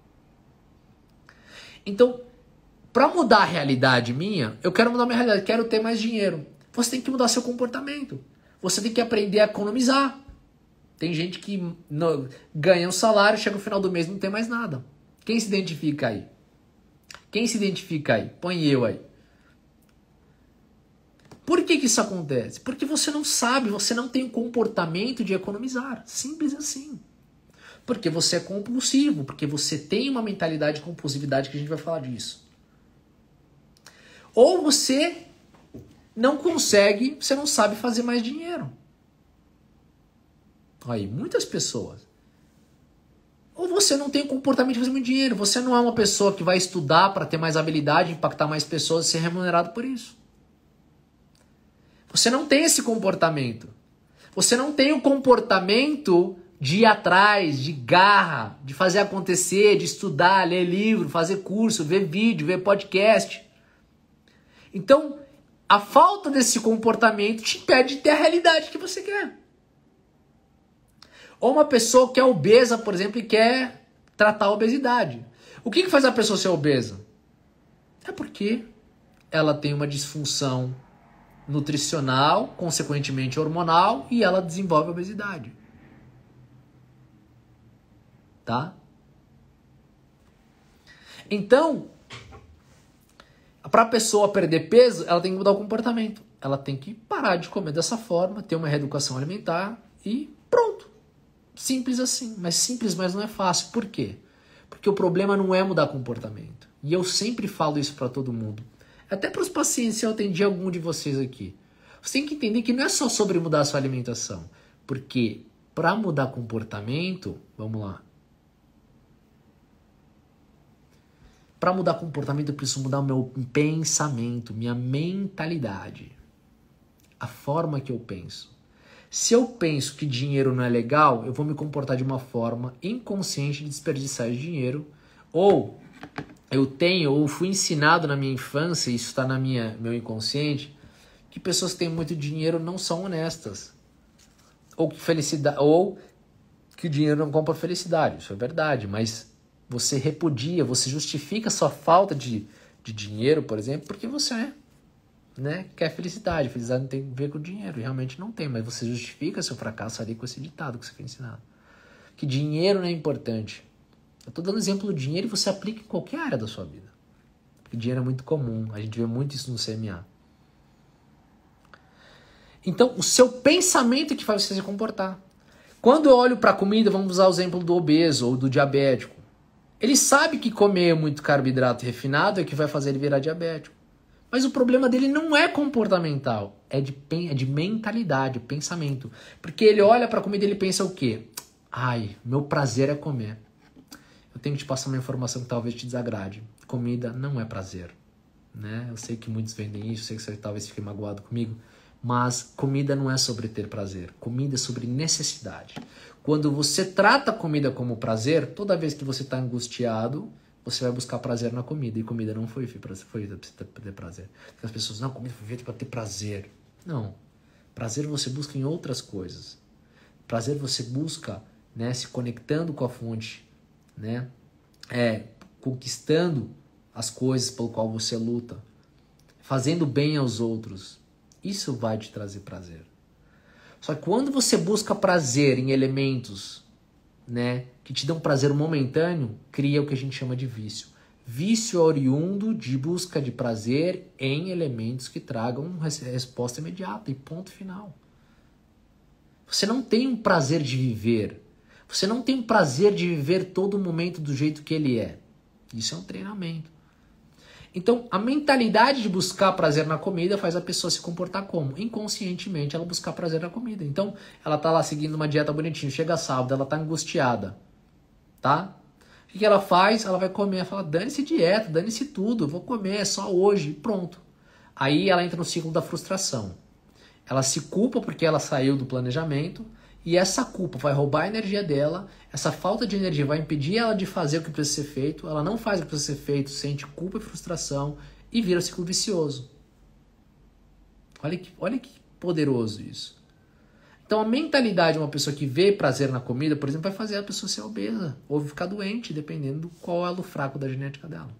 Speaker 1: Então, para mudar a realidade minha, eu quero mudar minha realidade, quero ter mais dinheiro. Você tem que mudar seu comportamento. Você tem que aprender a economizar. Tem gente que ganha um salário, chega no final do mês não tem mais nada. Quem se identifica aí? Quem se identifica aí? Põe eu aí. Por que, que isso acontece? Porque você não sabe, você não tem o comportamento de economizar. Simples assim. Porque você é compulsivo, porque você tem uma mentalidade de compulsividade que a gente vai falar disso. Ou você não consegue, você não sabe fazer mais dinheiro. Aí, muitas pessoas. Ou você não tem o comportamento de fazer muito dinheiro, você não é uma pessoa que vai estudar para ter mais habilidade, impactar mais pessoas e ser remunerado por isso. Você não tem esse comportamento. Você não tem o comportamento de ir atrás, de garra, de fazer acontecer, de estudar, ler livro, fazer curso, ver vídeo, ver podcast. Então, a falta desse comportamento te impede de ter a realidade que você quer. Ou uma pessoa que é obesa, por exemplo, e quer tratar a obesidade. O que, que faz a pessoa ser obesa? É porque ela tem uma disfunção nutricional, consequentemente hormonal, e ela desenvolve obesidade. Tá? Então, para a pessoa perder peso, ela tem que mudar o comportamento. Ela tem que parar de comer dessa forma, ter uma reeducação alimentar e pronto. Simples assim, mas simples, mas não é fácil. Por quê? Porque o problema não é mudar comportamento. E eu sempre falo isso para todo mundo. Até para os pacientes, se eu atendi algum de vocês aqui. Você tem que entender que não é só sobre mudar a sua alimentação. Porque para mudar comportamento, vamos lá. Para mudar comportamento, eu preciso mudar o meu pensamento, minha mentalidade. A forma que eu penso. Se eu penso que dinheiro não é legal, eu vou me comportar de uma forma inconsciente de desperdiçar dinheiro ou eu tenho ou fui ensinado na minha infância, isso está na minha meu inconsciente, que pessoas que têm muito dinheiro não são honestas. Ou que felicidade ou que o dinheiro não compra felicidade, isso é verdade, mas você repudia, você justifica sua falta de, de dinheiro, por exemplo, porque você é, né, quer felicidade. Felicidade não tem a ver com dinheiro, realmente não tem, mas você justifica seu fracasso ali com esse ditado que você foi ensinado. Que dinheiro não é importante. Eu estou dando exemplo do dinheiro e você aplica em qualquer área da sua vida. Porque dinheiro é muito comum, a gente vê muito isso no CMA. Então, o seu pensamento é que faz você se comportar. Quando eu olho para a comida, vamos usar o exemplo do obeso ou do diabético. Ele sabe que comer é muito carboidrato refinado é que vai fazer ele virar diabético. Mas o problema dele não é comportamental, é de, é de mentalidade, pensamento. Porque ele olha para a comida e ele pensa o quê? Ai, meu prazer é comer eu tenho que te passar uma informação que talvez te desagrade. Comida não é prazer. Né? Eu sei que muitos vendem isso, eu sei que você talvez fique magoado comigo, mas comida não é sobre ter prazer, comida é sobre necessidade. Quando você trata a comida como prazer, toda vez que você está angustiado, você vai buscar prazer na comida. E comida não foi feita para ter prazer. Porque as pessoas, não, comida foi feita para ter prazer. Não. Prazer você busca em outras coisas. Prazer você busca né, se conectando com a fonte, né? É conquistando as coisas pelo qual você luta, fazendo bem aos outros. Isso vai te trazer prazer. Só que quando você busca prazer em elementos, né, que te dão prazer momentâneo, cria o que a gente chama de vício. Vício oriundo de busca de prazer em elementos que tragam resposta imediata e ponto final. Você não tem um prazer de viver. Você não tem o prazer de viver todo momento do jeito que ele é. Isso é um treinamento. Então, a mentalidade de buscar prazer na comida faz a pessoa se comportar como? Inconscientemente, ela buscar prazer na comida. Então, ela tá lá seguindo uma dieta bonitinha, chega sábado, ela tá angustiada, tá? O que ela faz? Ela vai comer, ela fala, dane-se dieta, dane-se tudo, vou comer, é só hoje, pronto. Aí ela entra no ciclo da frustração. Ela se culpa porque ela saiu do planejamento, e essa culpa vai roubar a energia dela, essa falta de energia vai impedir ela de fazer o que precisa ser feito, ela não faz o que precisa ser feito, sente culpa e frustração e vira um ciclo vicioso. Olha que, olha que poderoso isso. Então a mentalidade de uma pessoa que vê prazer na comida, por exemplo, vai fazer a pessoa ser obesa ou ficar doente, dependendo do qual é o fraco da genética dela.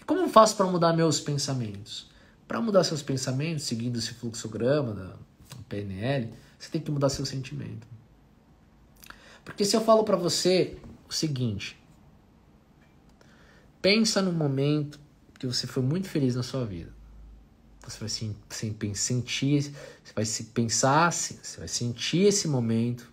Speaker 1: E como eu faço para mudar meus pensamentos? Para mudar seus pensamentos, seguindo esse fluxograma da PNL, você tem que mudar seu sentimento. Porque se eu falo para você o seguinte, pensa no momento que você foi muito feliz na sua vida. Você vai se, se sentir, você vai se pensar, você vai sentir esse momento,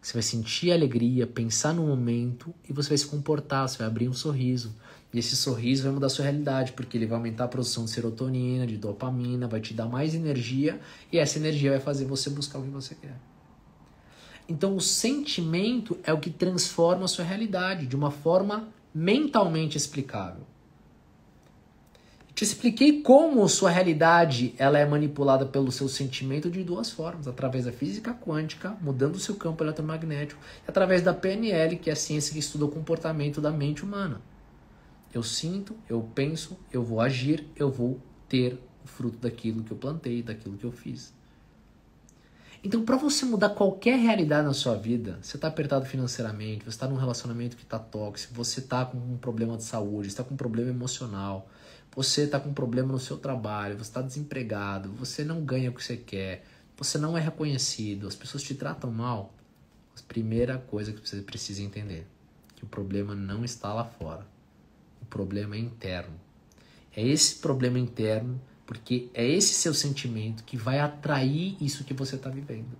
Speaker 1: você vai sentir alegria, pensar no momento e você vai se comportar, você vai abrir um sorriso, e esse sorriso vai mudar sua realidade, porque ele vai aumentar a produção de serotonina, de dopamina, vai te dar mais energia e essa energia vai fazer você buscar o que você quer. Então, o sentimento é o que transforma a sua realidade de uma forma mentalmente explicável. Te expliquei como sua realidade ela é manipulada pelo seu sentimento de duas formas, através da física quântica, mudando o seu campo eletromagnético, e através da PNL, que é a ciência que estuda o comportamento da mente humana. Eu sinto, eu penso, eu vou agir, eu vou ter o fruto daquilo que eu plantei, daquilo que eu fiz. Então, para você mudar qualquer realidade na sua vida, você está apertado financeiramente, você está num relacionamento que está tóxico, você está com um problema de saúde, está com um problema emocional, você está com um problema no seu trabalho, você está desempregado, você não ganha o que você quer, você não é reconhecido, as pessoas te tratam mal. A primeira coisa que você precisa entender que o problema não está lá fora problema é interno. É esse problema interno, porque é esse seu sentimento que vai atrair isso que você está vivendo.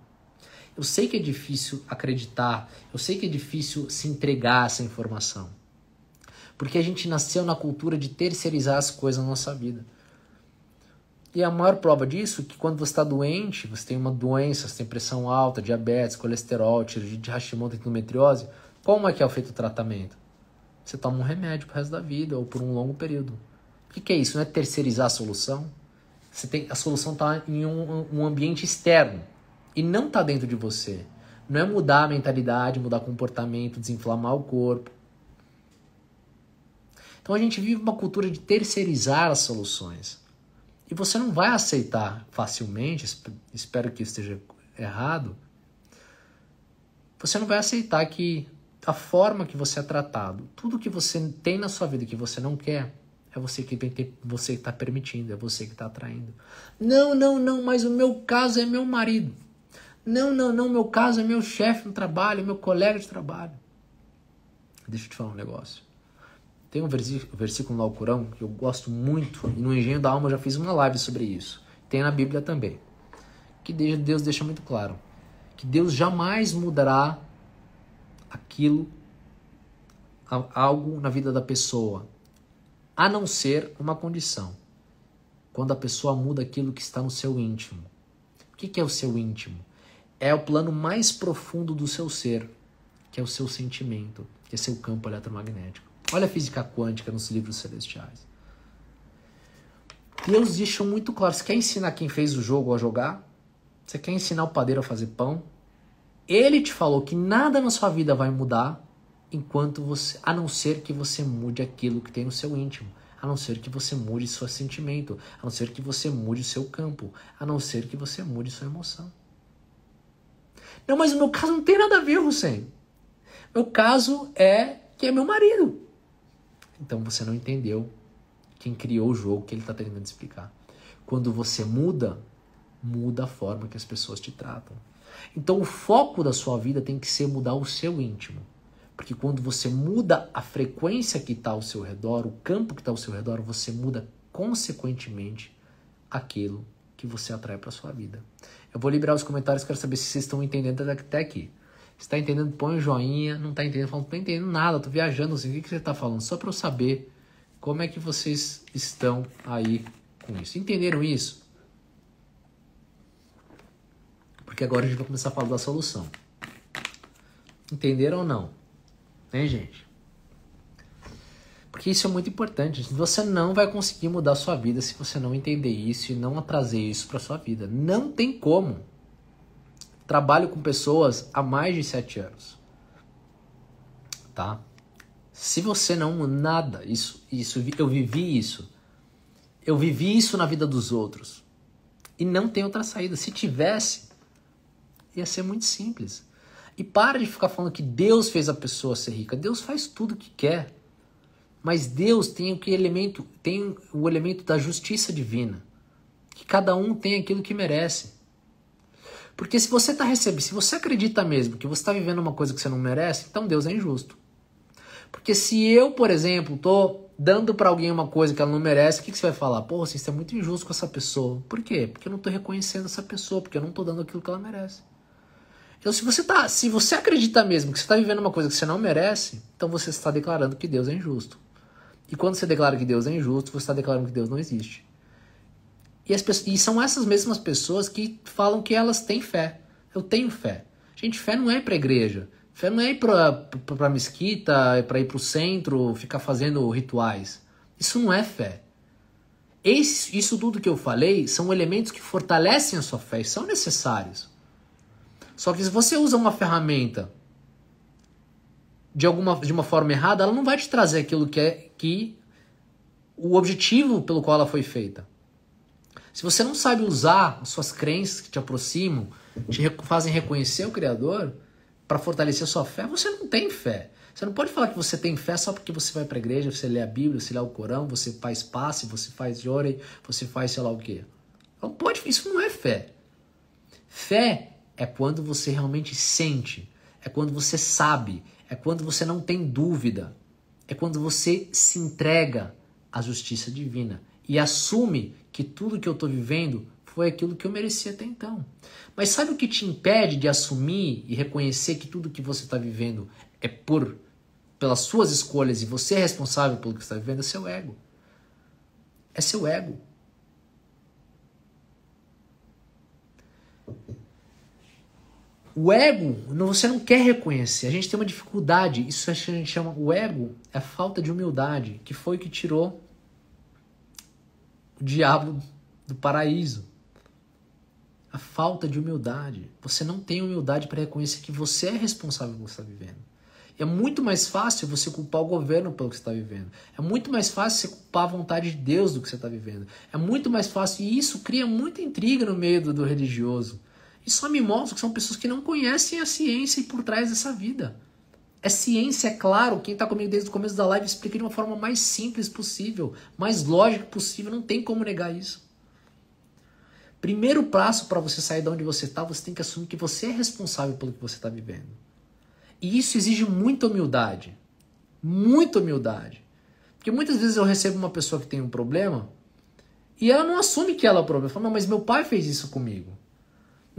Speaker 1: Eu sei que é difícil acreditar, eu sei que é difícil se entregar a essa informação. Porque a gente nasceu na cultura de terceirizar as coisas na nossa vida. E a maior prova disso é que quando você está doente, você tem uma doença, você tem pressão alta, diabetes, colesterol, tiro de Hashimoto, endometriose, como é que é feito o tratamento? você toma um remédio pro resto da vida ou por um longo período. O que, que é isso? Não é terceirizar a solução? Você tem, a solução está em um, um, ambiente externo e não está dentro de você. Não é mudar a mentalidade, mudar comportamento, desinflamar o corpo. Então a gente vive uma cultura de terceirizar as soluções. E você não vai aceitar facilmente, espero que esteja errado, você não vai aceitar que a forma que você é tratado, tudo que você tem na sua vida que você não quer, é você que vem você está permitindo, é você que está atraindo. Não, não, não, mas o meu caso é meu marido. Não, não, não, meu caso é meu chefe no trabalho, meu colega de trabalho. Deixa eu te falar um negócio. Tem um versículo no Alcorão que eu gosto muito, e no Engenho da Alma eu já fiz uma live sobre isso. Tem na Bíblia também. Que Deus deixa muito claro que Deus jamais mudará aquilo, algo na vida da pessoa, a não ser uma condição. Quando a pessoa muda aquilo que está no seu íntimo. O que, é o seu íntimo? É o plano mais profundo do seu ser, que é o seu sentimento, que é seu campo eletromagnético. Olha a física quântica nos livros celestiais. Deus deixou muito claro. Você quer ensinar quem fez o jogo a jogar? Você quer ensinar o padeiro a fazer pão? Ele te falou que nada na sua vida vai mudar enquanto você, a não ser que você mude aquilo que tem no seu íntimo, a não ser que você mude seu sentimento, a não ser que você mude seu campo, a não ser que você mude sua emoção. Não, mas o meu caso não tem nada a ver, Hussein. Meu caso é que é meu marido. Então você não entendeu quem criou o jogo que ele está tentando explicar. Quando você muda, muda a forma que as pessoas te tratam. Então o foco da sua vida tem que ser mudar o seu íntimo. Porque quando você muda a frequência que está ao seu redor, o campo que está ao seu redor, você muda consequentemente aquilo que você atrai para sua vida. Eu vou liberar os comentários, quero saber se vocês estão entendendo até aqui. Se está entendendo, põe um joinha. Não está entendendo, fala, não estou entendendo nada, tô viajando, assim, o que, que você está falando? Só para eu saber como é que vocês estão aí com isso. Entenderam isso? Porque agora a gente vai começar a falar da solução. Entenderam ou não? Hein, né, gente? Porque isso é muito importante. Você não vai conseguir mudar a sua vida se você não entender isso e não trazer isso para sua vida. Não tem como. Trabalho com pessoas há mais de sete anos. Tá? Se você não nada, isso, isso, eu vivi isso. Eu vivi isso na vida dos outros. E não tem outra saída. Se tivesse, Ia ser muito simples. E para de ficar falando que Deus fez a pessoa ser rica. Deus faz tudo o que quer. Mas Deus tem o que elemento, tem o elemento da justiça divina, que cada um tem aquilo que merece. Porque se você está recebendo, se você acredita mesmo que você está vivendo uma coisa que você não merece, então Deus é injusto. Porque se eu, por exemplo, estou dando para alguém uma coisa que ela não merece, o que, que você vai falar? Pô, você é muito injusto com essa pessoa. Por quê? Porque eu não estou reconhecendo essa pessoa, porque eu não estou dando aquilo que ela merece. Então, se você tá, se você acredita mesmo que você está vivendo uma coisa que você não merece, então você está declarando que Deus é injusto. E quando você declara que Deus é injusto, você está declarando que Deus não existe. E, as pessoas, e são essas mesmas pessoas que falam que elas têm fé. Eu tenho fé. Gente, fé não é ir para igreja. Fé não é ir para a mesquita, é para ir para o centro, ficar fazendo rituais. Isso não é fé. Esse, isso tudo que eu falei são elementos que fortalecem a sua fé e são necessários. Só que se você usa uma ferramenta de alguma de uma forma errada, ela não vai te trazer aquilo que é que o objetivo pelo qual ela foi feita. Se você não sabe usar suas crenças que te aproximam, te fazem reconhecer o Criador para fortalecer sua fé, você não tem fé. Você não pode falar que você tem fé só porque você vai para a igreja, você lê a Bíblia, você lê o Corão, você faz passe, você faz jore, você faz sei lá o quê. Não pode, isso não é fé. Fé é quando você realmente sente, é quando você sabe, é quando você não tem dúvida, é quando você se entrega à justiça divina e assume que tudo que eu estou vivendo foi aquilo que eu merecia até então. Mas sabe o que te impede de assumir e reconhecer que tudo que você está vivendo é por pelas suas escolhas e você é responsável pelo que está vivendo? É seu ego. É seu ego. O ego, você não quer reconhecer. A gente tem uma dificuldade. Isso a gente chama o ego, é a falta de humildade, que foi que tirou o diabo do paraíso. A falta de humildade. Você não tem humildade para reconhecer que você é responsável pelo que está vivendo. É muito mais fácil você culpar o governo pelo que você está vivendo. É muito mais fácil você culpar a vontade de Deus do que você está vivendo. É muito mais fácil. E isso cria muita intriga no meio do, do religioso. E só me mostra que são pessoas que não conhecem a ciência e por trás dessa vida. É ciência, é claro. Quem está comigo desde o começo da live explica de uma forma mais simples possível, mais lógica possível. Não tem como negar isso. Primeiro passo para você sair de onde você está, você tem que assumir que você é responsável pelo que você está vivendo. E isso exige muita humildade. Muita humildade. Porque muitas vezes eu recebo uma pessoa que tem um problema e ela não assume que ela é o problema. Fala, mas meu pai fez isso comigo.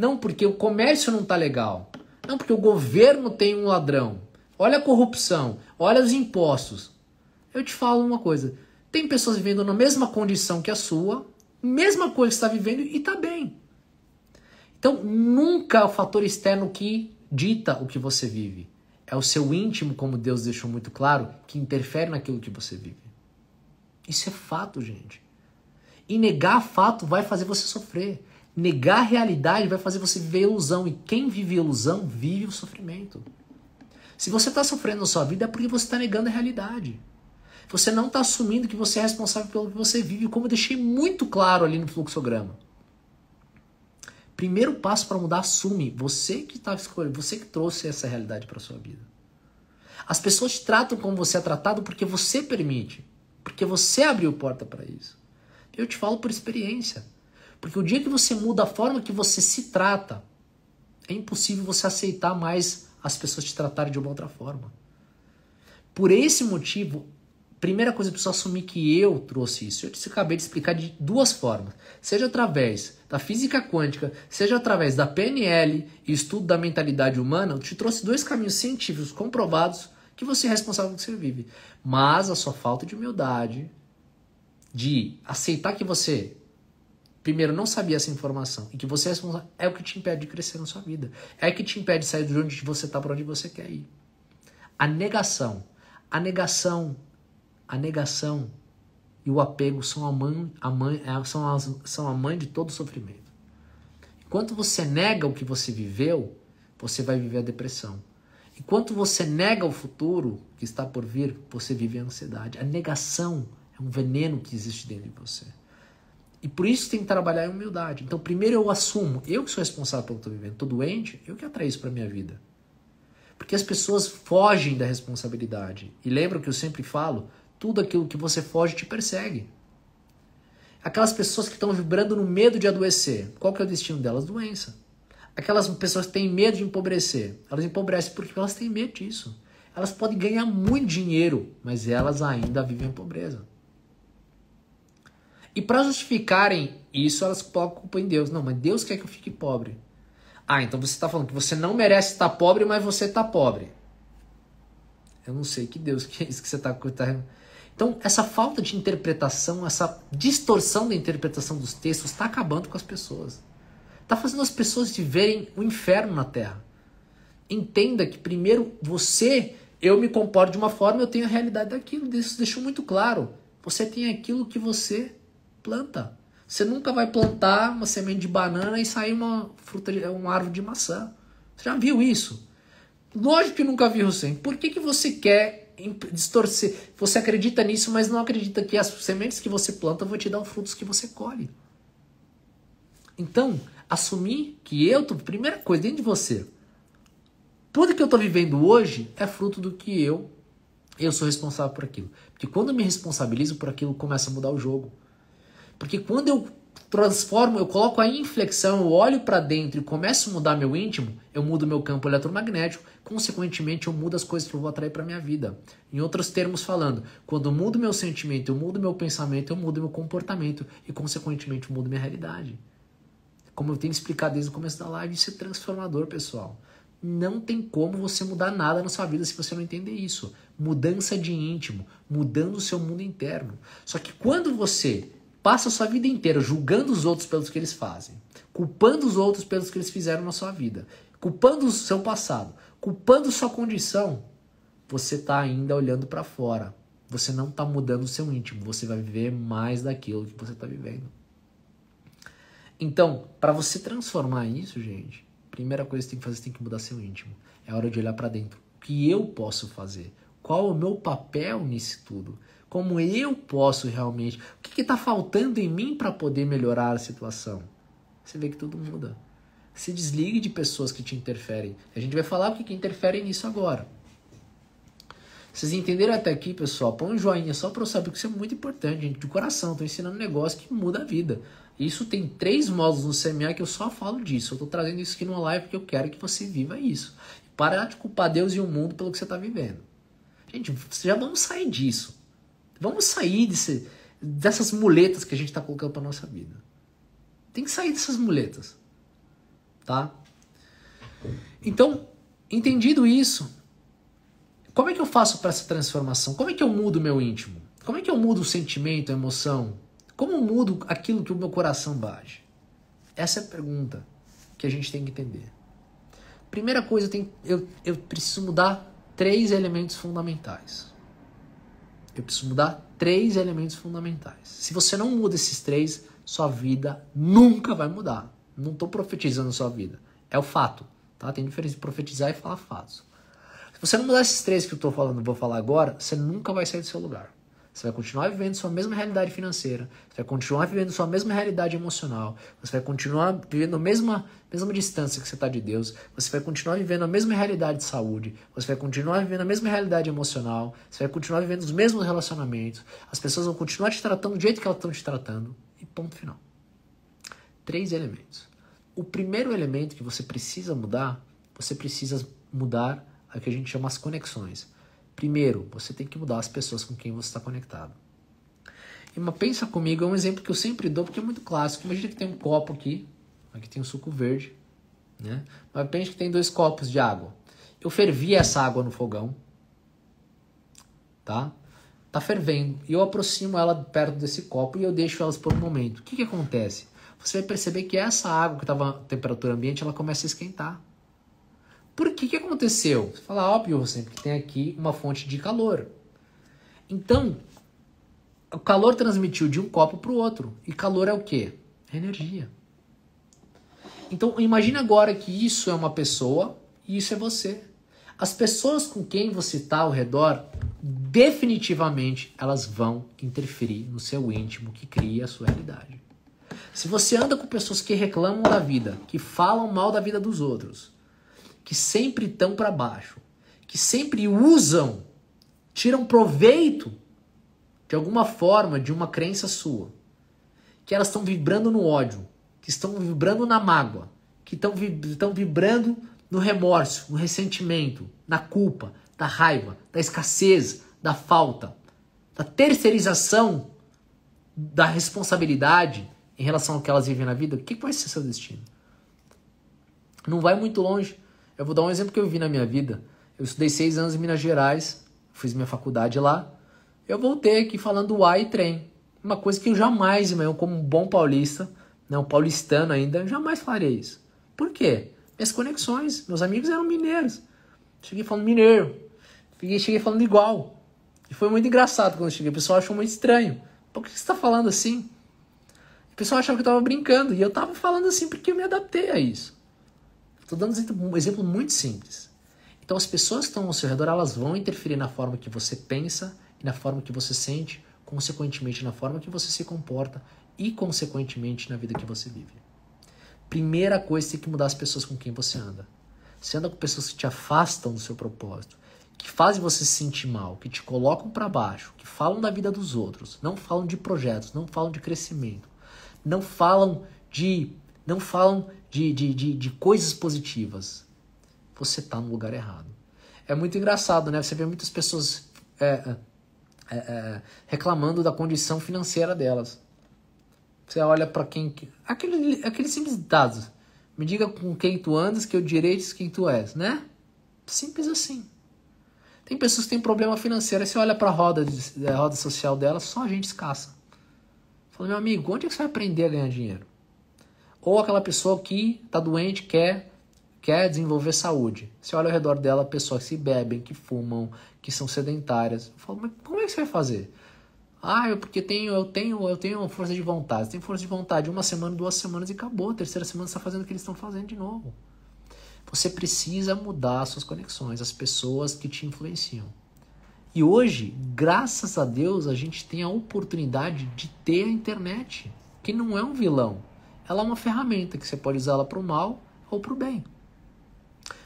Speaker 1: Não porque o comércio não está legal. Não porque o governo tem um ladrão. Olha a corrupção, olha os impostos. Eu te falo uma coisa: tem pessoas vivendo na mesma condição que a sua, mesma coisa que está vivendo e está bem. Então, nunca é o fator externo que dita o que você vive. É o seu íntimo, como Deus deixou muito claro, que interfere naquilo que você vive. Isso é fato, gente. E negar fato vai fazer você sofrer. Negar a realidade vai fazer você viver ilusão. E quem vive ilusão vive o sofrimento. Se você está sofrendo na sua vida é porque você está negando a realidade. Você não está assumindo que você é responsável pelo que você vive, como eu deixei muito claro ali no fluxograma. Primeiro passo para mudar, assume. Você que está escolhendo, você que trouxe essa realidade para sua vida. As pessoas te tratam como você é tratado porque você permite, porque você abriu porta para isso. Eu te falo por experiência. Porque o dia que você muda a forma que você se trata, é impossível você aceitar mais as pessoas te tratarem de uma outra forma. Por esse motivo, primeira coisa, eu preciso assumir que eu trouxe isso. Eu te acabei de explicar de duas formas. Seja através da física quântica, seja através da PNL e estudo da mentalidade humana, eu te trouxe dois caminhos científicos comprovados que você é responsável pelo que você vive. Mas a sua falta de humildade, de aceitar que você primeiro, não sabia essa informação e que você é responsável, é o que te impede de crescer na sua vida. É que te impede de sair de onde você está para onde você quer ir. A negação, a negação, a negação e o apego são a mãe, a mãe é, são, as, são a mãe de todo sofrimento. Enquanto você nega o que você viveu, você vai viver a depressão. Enquanto você nega o futuro que está por vir, você vive a ansiedade. A negação é um veneno que existe dentro de você. E por isso tem que trabalhar em humildade. Então, primeiro eu assumo, eu que sou responsável pelo que estou vivendo, estou doente, eu que atrai isso para minha vida. Porque as pessoas fogem da responsabilidade. E lembra que eu sempre falo, tudo aquilo que você foge te persegue. Aquelas pessoas que estão vibrando no medo de adoecer, qual que é o destino delas? Doença. Aquelas pessoas que têm medo de empobrecer, elas empobrecem porque elas têm medo disso. Elas podem ganhar muito dinheiro, mas elas ainda vivem em pobreza. E para justificarem isso, elas colocam a culpa em Deus. Não, mas Deus quer que eu fique pobre. Ah, então você está falando que você não merece estar pobre, mas você está pobre. Eu não sei que Deus que é isso que você está. Tá... tá então, essa falta de interpretação, essa distorção da interpretação dos textos está acabando com as pessoas. Está fazendo as pessoas viverem o um inferno na Terra. Entenda que, primeiro, você, eu me comporto de uma forma, eu tenho a realidade daquilo. Isso deixou muito claro. Você tem aquilo que você Planta. Você nunca vai plantar uma semente de banana e sair uma fruta, uma árvore de maçã. Você já viu isso? Lógico que nunca viu sem. Por que, que você quer distorcer? Você acredita nisso, mas não acredita que as sementes que você planta vão te dar os frutos que você colhe. Então, assumir que eu tô primeira coisa dentro de você. Tudo que eu estou vivendo hoje é fruto do que eu eu sou responsável por aquilo. Porque quando eu me responsabilizo por aquilo, começa a mudar o jogo. Porque quando eu transformo, eu coloco a inflexão, eu olho para dentro e começo a mudar meu íntimo, eu mudo meu campo eletromagnético, consequentemente eu mudo as coisas que eu vou atrair para minha vida. Em outros termos falando, quando eu mudo meu sentimento, eu mudo meu pensamento, eu mudo meu comportamento e consequentemente eu mudo minha realidade. Como eu tenho explicado desde o começo da live, isso é transformador, pessoal. Não tem como você mudar nada na sua vida se você não entender isso. Mudança de íntimo, mudando o seu mundo interno. Só que quando você passa a sua vida inteira julgando os outros pelos que eles fazem, culpando os outros pelos que eles fizeram na sua vida, culpando o seu passado, culpando sua condição, você está ainda olhando para fora. Você não está mudando o seu íntimo, você vai viver mais daquilo que você está vivendo. Então, para você transformar isso, gente, primeira coisa que você tem que fazer, você tem que mudar seu íntimo. É hora de olhar para dentro. O que eu posso fazer? Qual é o meu papel nisso tudo? Como eu posso realmente? O que está faltando em mim para poder melhorar a situação? Você vê que tudo muda. Se desligue de pessoas que te interferem. A gente vai falar o que, que interfere nisso agora. Vocês entenderam até aqui, pessoal? Põe um joinha só para eu saber que isso é muito importante, gente. De coração, estou ensinando um negócio que muda a vida. Isso tem três modos no CMA que eu só falo disso. Eu estou trazendo isso aqui numa live porque eu quero que você viva isso. para de culpar Deus e o mundo pelo que você está vivendo. Gente, já vamos sair disso. Vamos sair desse, dessas muletas que a gente está colocando para nossa vida. Tem que sair dessas muletas, tá? Então, entendido isso, como é que eu faço para essa transformação? Como é que eu mudo o meu íntimo? Como é que eu mudo o sentimento, a emoção? Como eu mudo aquilo que o meu coração bate? Essa é a pergunta que a gente tem que entender. Primeira coisa, eu, tenho, eu, eu preciso mudar três elementos fundamentais. Eu preciso mudar três elementos fundamentais. Se você não muda esses três, sua vida nunca vai mudar. Não estou profetizando sua vida. É o fato. Tá? Tem diferença de profetizar e falar fatos. Se você não mudar esses três que eu estou falando, vou falar agora, você nunca vai sair do seu lugar. Você vai continuar vivendo sua mesma realidade financeira, você vai continuar vivendo sua mesma realidade emocional, você vai continuar vivendo a mesma, mesma distância que você está de Deus, você vai continuar vivendo a mesma realidade de saúde, você vai continuar vivendo a mesma realidade emocional, você vai continuar vivendo os mesmos relacionamentos, as pessoas vão continuar te tratando do jeito que elas estão te tratando, e ponto final. Três elementos. O primeiro elemento que você precisa mudar, você precisa mudar o que a gente chama as conexões. Primeiro, você tem que mudar as pessoas com quem você está conectado. E uma pensa comigo é um exemplo que eu sempre dou porque é muito clássico. Imagina que tem um copo aqui, aqui tem um suco verde, né? Mas que tem dois copos de água. Eu fervi essa água no fogão, tá? Tá fervendo. E eu aproximo ela perto desse copo e eu deixo elas por um momento. O que que acontece? Você vai perceber que essa água que estava temperatura ambiente, ela começa a esquentar. Por que que aconteceu? Você fala, óbvio, sempre que tem aqui uma fonte de calor. Então, o calor transmitiu de um copo para o outro. E calor é o quê? É energia. Então, imagine agora que isso é uma pessoa e isso é você. As pessoas com quem você está ao redor, definitivamente elas vão interferir no seu íntimo que cria a sua realidade. Se você anda com pessoas que reclamam da vida, que falam mal da vida dos outros, que sempre estão para baixo, que sempre usam, tiram proveito de alguma forma de uma crença sua, que elas estão vibrando no ódio, que estão vibrando na mágoa, que estão vibrando no remorso, no ressentimento, na culpa, da raiva, da escassez, da falta, da terceirização da responsabilidade em relação ao que elas vivem na vida, o que vai ser seu destino? Não vai muito longe. Eu vou dar um exemplo que eu vi na minha vida. Eu estudei seis anos em Minas Gerais, fiz minha faculdade lá. Eu voltei aqui falando ai trem. Uma coisa que eu jamais, eu como um bom paulista, né, um paulistano ainda, jamais faria isso. Por quê? Minhas conexões, meus amigos eram mineiros. Cheguei falando mineiro. Cheguei, cheguei falando igual. E foi muito engraçado quando cheguei. O pessoal achou muito estranho. Por que você está falando assim? O pessoal achava que eu estava brincando. E eu estava falando assim porque eu me adaptei a isso. Estou dando um exemplo muito simples. Então, as pessoas que estão ao seu redor elas vão interferir na forma que você pensa e na forma que você sente, consequentemente na forma que você se comporta e consequentemente na vida que você vive. Primeira coisa, tem que mudar as pessoas com quem você anda. Você anda com pessoas que te afastam do seu propósito, que fazem você se sentir mal, que te colocam para baixo, que falam da vida dos outros, não falam de projetos, não falam de crescimento, não falam de não falam de, de, de, de coisas positivas, você está no lugar errado. É muito engraçado, né? Você vê muitas pessoas é, é, é, é reclamando da condição financeira delas. Você olha para quem. Aquele, aquele simples dados. Me diga com quem tu andas, que eu direi quem tu és, né? Simples assim. Tem pessoas que têm problema financeiro. Aí você olha para a roda, é, roda social dela, só gente escassa. Fala, meu amigo, onde é que você vai aprender a ganhar dinheiro? Ou aquela pessoa que está doente, quer, quer desenvolver saúde. Você olha ao redor dela, pessoas que se bebem, que fumam, que são sedentárias. Eu falo, mas como é que você vai fazer? Ah, eu porque tenho, eu tenho, eu tenho força de vontade. Você tem força de vontade uma semana, duas semanas e acabou. A terceira semana você está fazendo o que eles estão fazendo de novo. Você precisa mudar suas conexões, as pessoas que te influenciam. E hoje, graças a Deus, a gente tem a oportunidade de ter a internet, que não é um vilão ela é uma ferramenta que você pode usá-la para o mal ou para o bem.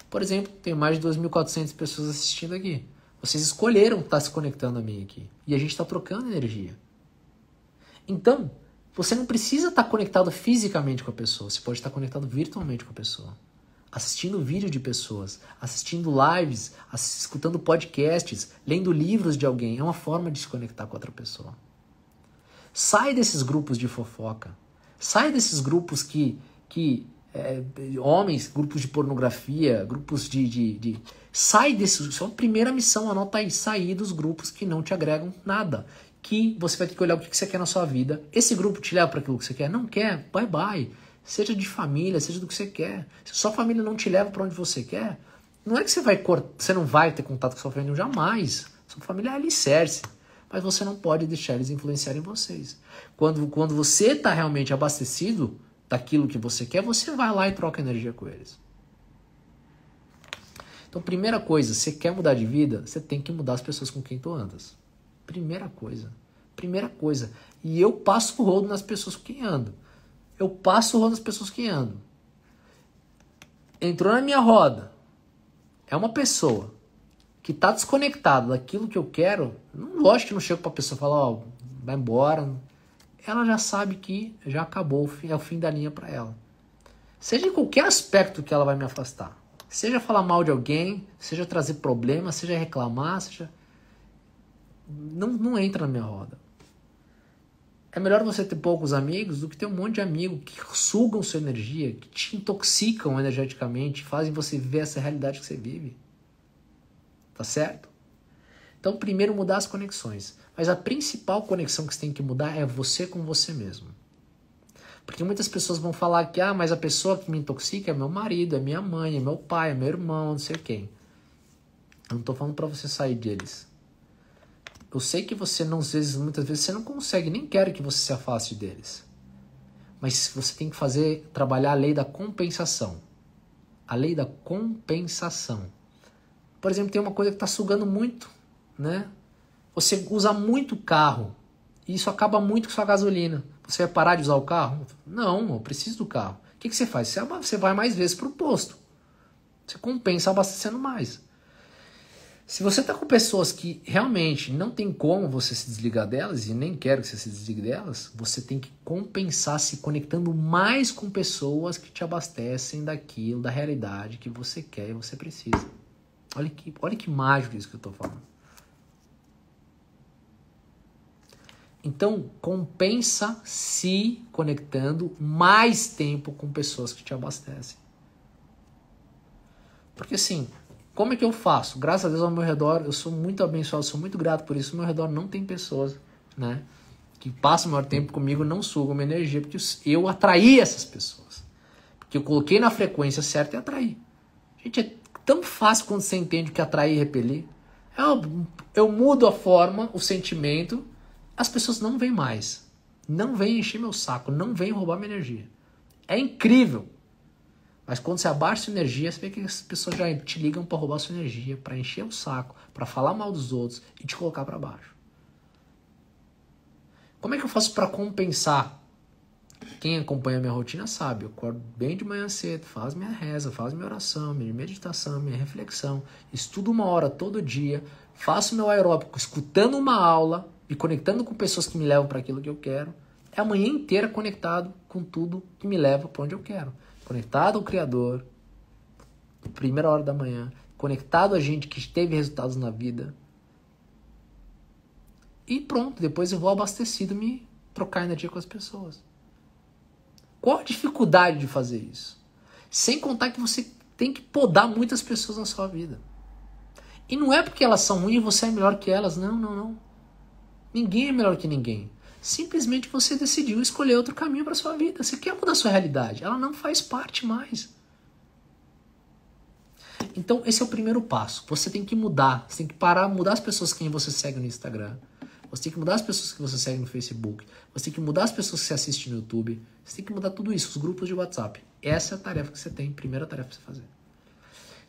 Speaker 1: Por exemplo, tem mais de 2.400 pessoas assistindo aqui. Vocês escolheram estar tá se conectando a mim aqui. E a gente está trocando energia. Então, você não precisa estar tá conectado fisicamente com a pessoa. Você pode estar tá conectado virtualmente com a pessoa. Assistindo vídeo de pessoas, assistindo lives, escutando podcasts, lendo livros de alguém. É uma forma de se conectar com outra pessoa. Sai desses grupos de fofoca. Sai desses grupos que, que é, homens, grupos de pornografia, grupos de, de, de... Sai desses. Isso é a primeira missão, anota aí. Sair dos grupos que não te agregam nada. Que você vai ter que olhar o que você quer na sua vida. Esse grupo te leva para aquilo que você quer? Não quer? Bye bye. Seja de família, seja do que você quer. Se sua família não te leva para onde você quer, não é que você vai cortar, você não vai ter contato com sua família jamais. Sua família é alicerce mas você não pode deixar eles influenciarem vocês. Quando, quando você está realmente abastecido daquilo que você quer, você vai lá e troca energia com eles. Então, primeira coisa, você quer mudar de vida, você tem que mudar as pessoas com quem tu andas. Primeira coisa. Primeira coisa. E eu passo o rodo nas pessoas com quem ando. Eu passo o rodo nas pessoas com quem ando. Entrou na minha roda. É uma pessoa que tá desconectado daquilo que eu quero, Não gosto que não chego pra pessoa falar, ó, vai embora. Ela já sabe que já acabou, é o fim da linha para ela. Seja em qualquer aspecto que ela vai me afastar. Seja falar mal de alguém, seja trazer problema, seja reclamar, seja. Não, não entra na minha roda. É melhor você ter poucos amigos do que ter um monte de amigos que sugam sua energia, que te intoxicam energeticamente, fazem você ver essa realidade que você vive tá certo? Então, primeiro mudar as conexões. Mas a principal conexão que você tem que mudar é você com você mesmo. Porque muitas pessoas vão falar que, ah, mas a pessoa que me intoxica é meu marido, é minha mãe, é meu pai, é meu irmão, não sei quem. Eu não tô falando para você sair deles. Eu sei que você não, às vezes, muitas vezes você não consegue, nem quer que você se afaste deles. Mas você tem que fazer trabalhar a lei da compensação. A lei da compensação. Por exemplo, tem uma coisa que está sugando muito, né? Você usa muito carro e isso acaba muito com sua gasolina. Você vai parar de usar o carro? Não, eu preciso do carro. O que, que você faz? Você vai mais vezes para o posto. Você compensa abastecendo mais. Se você está com pessoas que realmente não tem como você se desligar delas, e nem quero que você se desligue delas, você tem que compensar se conectando mais com pessoas que te abastecem daquilo, da realidade que você quer e você precisa. Olha que, olha que mágico isso que eu estou falando. Então, compensa se conectando mais tempo com pessoas que te abastecem. Porque assim, como é que eu faço? Graças a Deus ao meu redor, eu sou muito abençoado, sou muito grato por isso. Ao meu redor não tem pessoas, né? Que passam o maior tempo comigo, não sugam minha energia, porque eu atraí essas pessoas. Porque eu coloquei na frequência certa e atraí. Gente, é tão fácil quando você entende o que atrair e repelir. Eu, é eu mudo a forma, o sentimento, as pessoas não vêm mais. Não vêm encher meu saco, não vêm roubar minha energia. É incrível. Mas quando você abaixa sua energia, você vê que as pessoas já te ligam para roubar sua energia, para encher o saco, para falar mal dos outros e te colocar para baixo. Como é que eu faço para compensar quem acompanha minha rotina sabe, eu acordo bem de manhã cedo, faço minha reza, faço minha oração, minha meditação, minha reflexão, estudo uma hora todo dia, faço meu aeróbico escutando uma aula, e conectando com pessoas que me levam para aquilo que eu quero. É a manhã inteira conectado com tudo que me leva para onde eu quero. Conectado ao Criador, primeira hora da manhã, conectado a gente que teve resultados na vida. E pronto, depois eu vou abastecido me trocar energia com as pessoas. Qual a dificuldade de fazer isso? Sem contar que você tem que podar muitas pessoas na sua vida. E não é porque elas são ruins e você é melhor que elas. Não, não, não. Ninguém é melhor que ninguém. Simplesmente você decidiu escolher outro caminho para sua vida. Você quer mudar sua realidade. Ela não faz parte mais. Então, esse é o primeiro passo. Você tem que mudar. Você tem que parar, mudar as pessoas que você segue no Instagram. Você tem que mudar as pessoas que você segue no Facebook. Você tem que mudar as pessoas que você assiste no YouTube. Você tem que mudar tudo isso, os grupos de WhatsApp. Essa é a tarefa que você tem, primeira tarefa que você fazer.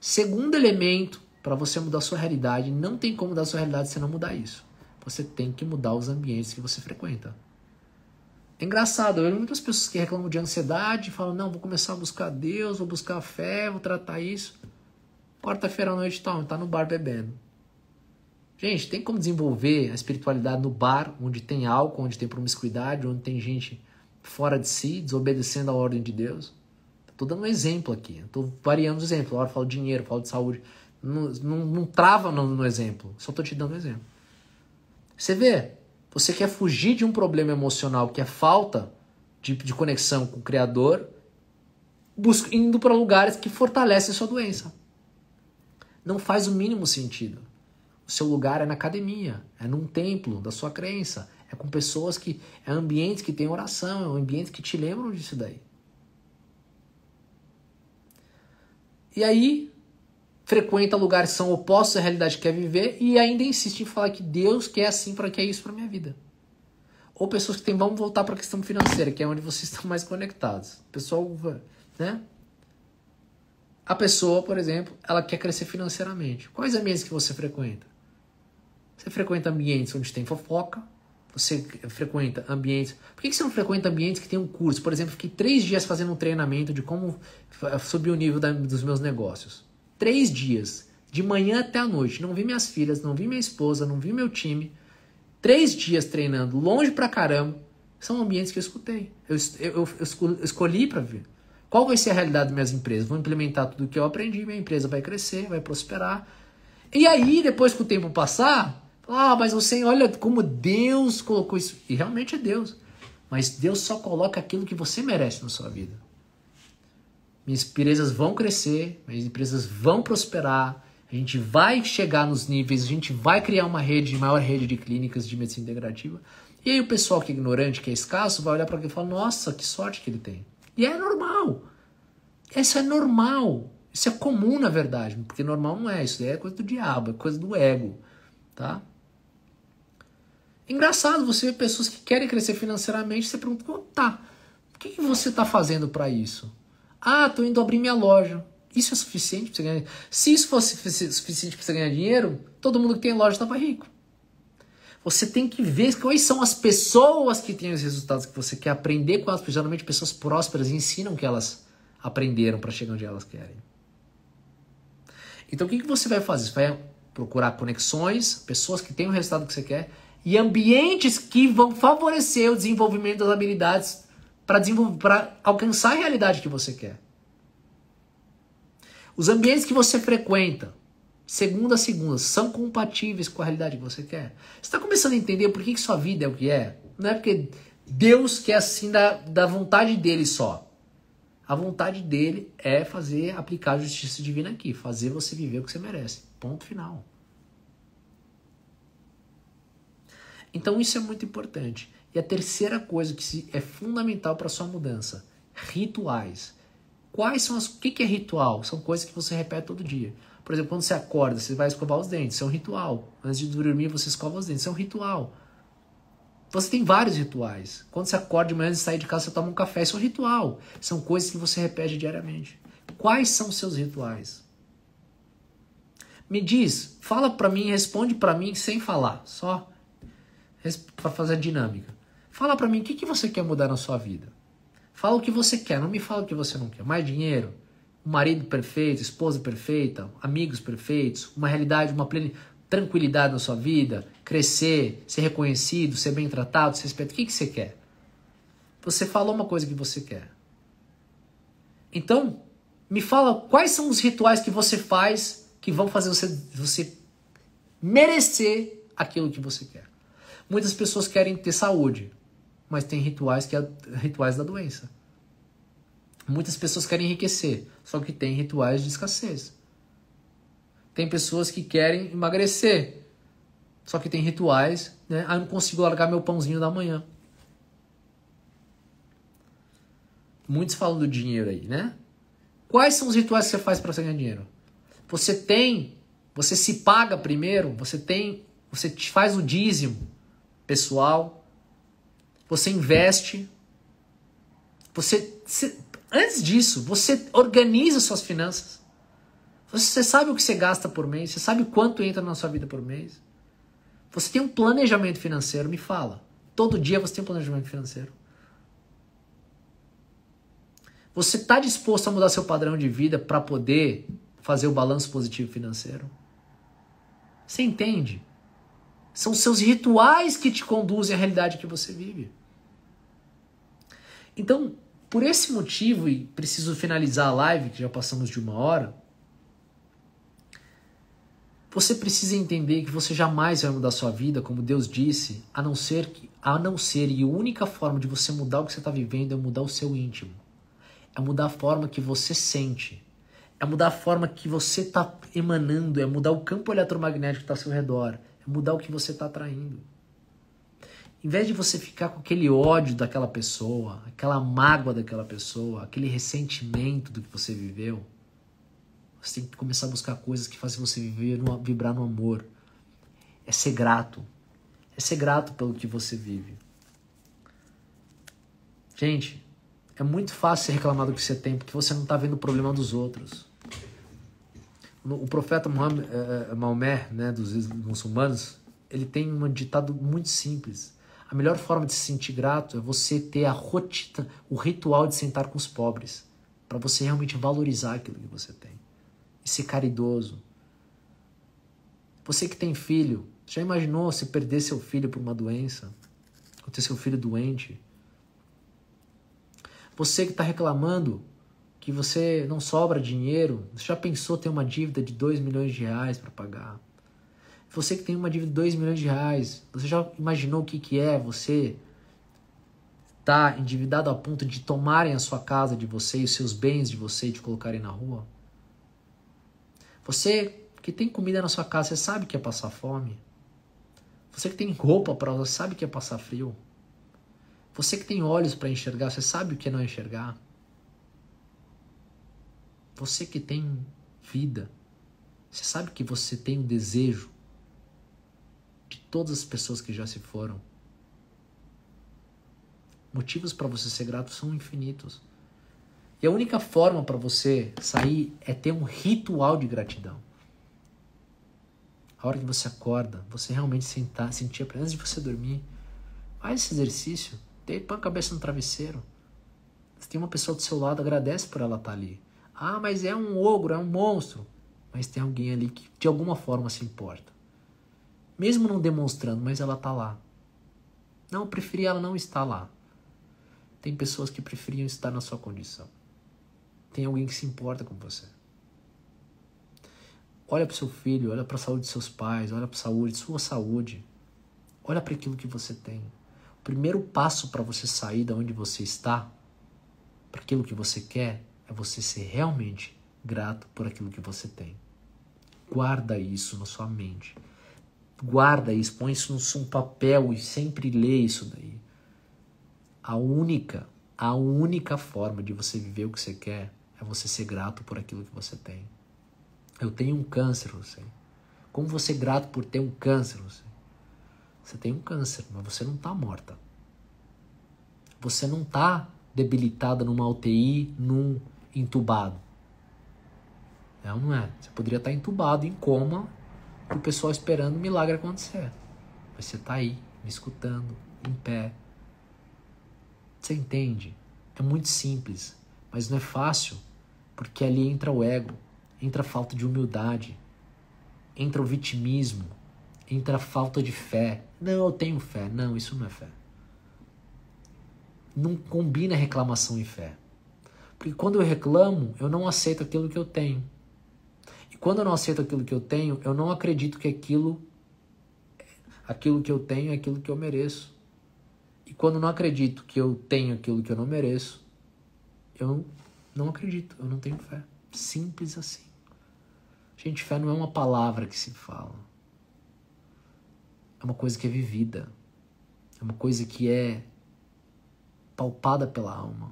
Speaker 1: Segundo elemento para você mudar a sua realidade, não tem como mudar a sua realidade se não mudar isso. Você tem que mudar os ambientes que você frequenta. É engraçado, eu vejo muitas pessoas que reclamam de ansiedade, falam: "Não, vou começar a buscar Deus, vou buscar a fé, vou tratar isso". Quarta-feira à noite tá, tá no bar bebendo. Gente, tem como desenvolver a espiritualidade no bar, onde tem álcool, onde tem promiscuidade, onde tem gente fora de si, desobedecendo a ordem de Deus? Estou tá dando um exemplo aqui, estou variando os exemplos. Agora hora falo de dinheiro, falo de saúde. Não, não, não trava no, no exemplo, só estou te dando um exemplo. Você vê, você quer fugir de um problema emocional que é falta de, de conexão com o Criador, indo para lugares que fortalecem sua doença. Não faz o mínimo sentido. O seu lugar é na academia, é num templo da sua crença, é com pessoas que. É ambientes que tem oração, é um ambiente que te lembram disso daí. E aí, frequenta lugares que são opostos à realidade que quer viver e ainda insiste em falar que Deus quer assim para que é isso para minha vida. Ou pessoas que têm, vamos voltar para a questão financeira, que é onde vocês estão mais conectados. Pessoal, né? A pessoa, por exemplo, ela quer crescer financeiramente. Quais ambientes que você frequenta? Você frequenta ambientes onde tem fofoca, você frequenta ambientes. Por que, você não frequenta ambientes que tem um curso? Por exemplo, fiquei três dias fazendo um treinamento de como eh, subir o nível da, dos meus negócios. Três dias, de manhã até a noite. Não vi minhas filhas, não vi minha esposa, não vi meu time. Três dias treinando, longe pra caramba. São ambientes que eu escutei. Eu, eu, eu escolhi para ver. Qual vai ser a realidade das minhas empresas? Vou implementar tudo o que eu aprendi, minha empresa vai crescer, vai prosperar. E aí, depois que o tempo passar, ah, mas você olha como Deus colocou isso. E realmente é Deus. Mas Deus só coloca aquilo que você merece na sua vida. Minhas empresas vão crescer, minhas empresas vão prosperar, a gente vai chegar nos níveis, a gente vai criar uma rede, maior rede de clínicas de medicina integrativa. E aí o pessoal que é ignorante, que é escasso, vai olhar para alguém e falar: "Nossa, que sorte que ele tem". E é normal. Isso é normal. Isso é comum, na verdade, porque normal não é, isso é coisa do diabo, é coisa do ego, tá? Engraçado, você vê pessoas que querem crescer financeiramente, você pergunta, oh, tá, o que, você está fazendo para isso? Ah, tô indo abrir minha loja. Isso é suficiente para você ganhar Se isso fosse suficiente para você ganhar dinheiro, todo mundo que tem loja estava rico. Você tem que ver quais são as pessoas que têm os resultados que você quer aprender com elas, porque geralmente pessoas prósperas ensinam que elas aprenderam para chegar onde elas querem. Então o que, que você vai fazer? Você vai procurar conexões, pessoas que têm o resultado que você quer e ambientes que vão favorecer o desenvolvimento das habilidades para alcançar a realidade que você quer. Os ambientes que você frequenta, segunda a segunda, são compatíveis com a realidade que você quer? Você está começando a entender por que, que sua vida é o que é? Não é porque Deus quer assim da, da vontade dele só. A vontade dele é fazer, aplicar a justiça divina aqui, fazer você viver o que você merece. Ponto final. Então isso é muito importante. E a terceira coisa que é fundamental para sua mudança, rituais. Quais são as o que é ritual? São coisas que você repete todo dia. Por exemplo, quando você acorda, você vai escovar os dentes, isso é um ritual. Antes de dormir, você escova os dentes, isso é um ritual. Você tem vários rituais. Quando você acorda de manhã e sai de casa, você toma um café, isso é um ritual. São coisas que você repete diariamente. Quais são os seus rituais? Me diz, fala para mim, responde para mim sem falar, só para fazer a dinâmica. Fala para mim o que, que você quer mudar na sua vida. Fala o que você quer, não me fala o que você não quer. Mais dinheiro, um marido perfeito, esposa perfeita, amigos perfeitos, uma realidade, uma plena tranquilidade na sua vida, crescer, ser reconhecido, ser bem tratado, ser respeito. O que, que você quer? Você falou uma coisa que você quer. Então, me fala quais são os rituais que você faz que vão fazer você, você merecer aquilo que você quer. Muitas pessoas querem ter saúde, mas tem rituais que é rituais da doença. Muitas pessoas querem enriquecer, só que tem rituais de escassez. Tem pessoas que querem emagrecer, só que tem rituais, né? Ah, eu não consigo largar meu pãozinho da manhã. Muitos falam do dinheiro aí, né? Quais são os rituais que você faz para ganhar dinheiro? Você tem, você se paga primeiro, você tem, você faz o dízimo, pessoal, você investe, você, você antes disso, você organiza suas finanças. Você sabe o que você gasta por mês, você sabe quanto entra na sua vida por mês. Você tem um planejamento financeiro, me fala. Todo dia você tem um planejamento financeiro. Você está disposto a mudar seu padrão de vida para poder fazer o balanço positivo financeiro? Você entende? São seus rituais que te conduzem à realidade que você vive. Então, por esse motivo, e preciso finalizar a live, que já passamos de uma hora, você precisa entender que você jamais vai mudar sua vida, como Deus disse, a não ser que, a não ser e a única forma de você mudar o que você está vivendo é mudar o seu íntimo, é mudar a forma que você sente, é mudar a forma que você está emanando, é mudar o campo eletromagnético que está ao seu redor, é mudar o que você está atraindo. Em vez de você ficar com aquele ódio daquela pessoa, aquela mágoa daquela pessoa, aquele ressentimento do que você viveu, você tem que começar a buscar coisas que fazem você viver no, vibrar no amor. É ser grato. É ser grato pelo que você vive. Gente, é muito fácil reclamar do que você tem, porque você não está vendo o problema dos outros o profeta Muhammad, eh, Maomé, né, dos muçulmanos, ele tem um ditado muito simples. A melhor forma de se sentir grato é você ter a rotina, o ritual de sentar com os pobres, para você realmente valorizar aquilo que você tem e ser caridoso. Você que tem filho, já imaginou se perder seu filho por uma doença? Ou ter seu filho doente? Você que está reclamando que você não sobra dinheiro, você já pensou ter uma dívida de 2 milhões de reais para pagar? Você que tem uma dívida de 2 milhões de reais, você já imaginou o que, que é você tá endividado a ponto de tomarem a sua casa de você e os seus bens de você e te colocarem na rua? Você que tem comida na sua casa, você sabe que é passar fome? Você que tem roupa para usar, sabe que é passar frio? Você que tem olhos para enxergar, você sabe o que é não enxergar? Você que tem vida, você sabe que você tem o desejo de todas as pessoas que já se foram. Motivos para você ser grato são infinitos. E a única forma para você sair é ter um ritual de gratidão. A hora que você acorda, você realmente sentar, sentir a de você dormir, faz esse exercício, deita a cabeça no travesseiro. Se tem uma pessoa do seu lado, agradece por ela estar tá ali. Ah, mas é um ogro, é um monstro. Mas tem alguém ali que de alguma forma se importa. Mesmo não demonstrando, mas ela tá lá. Não, eu preferi ela não estar lá. Tem pessoas que preferiam estar na sua condição. Tem alguém que se importa com você. Olha para seu filho, olha para a saúde de seus pais, olha para a saúde, sua saúde. Olha para aquilo que você tem. O primeiro passo para você sair da onde você está, para aquilo que você quer, é você ser realmente grato por aquilo que você tem. Guarda isso na sua mente. Guarda isso, põe isso num papel e sempre lê isso daí. A única, a única forma de você viver o que você quer é você ser grato por aquilo que você tem. Eu tenho um câncer, você. Como você é grato por ter um câncer, você? Você tem um câncer, mas você não está morta. Você não está debilitada numa UTI, num entubado. É ou não é? Você poderia estar entubado, em coma, o pessoal esperando o milagre acontecer. Mas você está aí, me escutando, em pé. Você entende? É muito simples, mas não é fácil, porque ali entra o ego, entra a falta de humildade, entra o vitimismo, entra a falta de fé. Não, eu tenho fé. Não, isso não é fé. Não combina reclamação e fé. Porque quando eu reclamo, eu não aceito aquilo que eu tenho. E quando eu não aceito aquilo que eu tenho, eu não acredito que aquilo aquilo que eu tenho é aquilo que eu mereço. E quando não acredito que eu tenho aquilo que eu não mereço, eu não acredito, eu não tenho fé. Simples assim. Gente, fé não é uma palavra que se fala. É uma coisa que é vivida. É uma coisa que é palpada pela alma.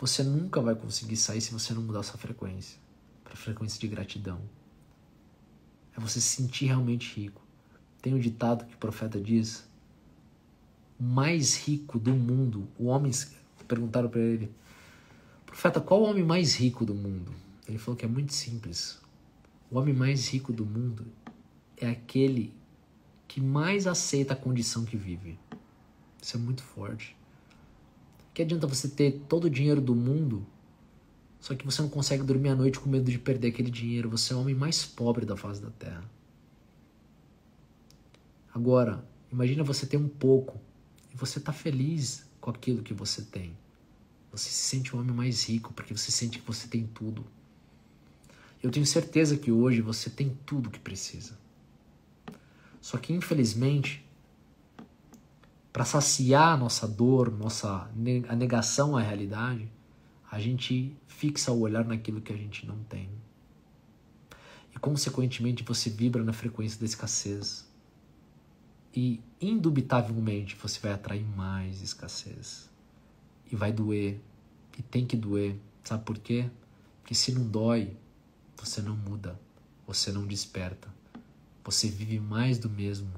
Speaker 1: Você nunca vai conseguir sair se você não mudar sua frequência para frequência de gratidão. É você se sentir realmente rico. Tem um ditado que o profeta diz: o mais rico do mundo, o homem perguntaram para ele: "Profeta, qual o homem mais rico do mundo?" Ele falou que é muito simples. O homem mais rico do mundo é aquele que mais aceita a condição que vive. Isso é muito forte. Que adianta você ter todo o dinheiro do mundo, só que você não consegue dormir à noite com medo de perder aquele dinheiro. Você é o homem mais pobre da face da Terra. Agora, imagina você ter um pouco e você está feliz com aquilo que você tem. Você se sente um homem mais rico porque você sente que você tem tudo. Eu tenho certeza que hoje você tem tudo que precisa. Só que infelizmente para saciar nossa dor, nossa a negação à realidade, a gente fixa o olhar naquilo que a gente não tem. E consequentemente você vibra na frequência da escassez. E indubitavelmente você vai atrair mais escassez. E vai doer, e tem que doer. Sabe por quê? Porque se não dói, você não muda, você não desperta. Você vive mais do mesmo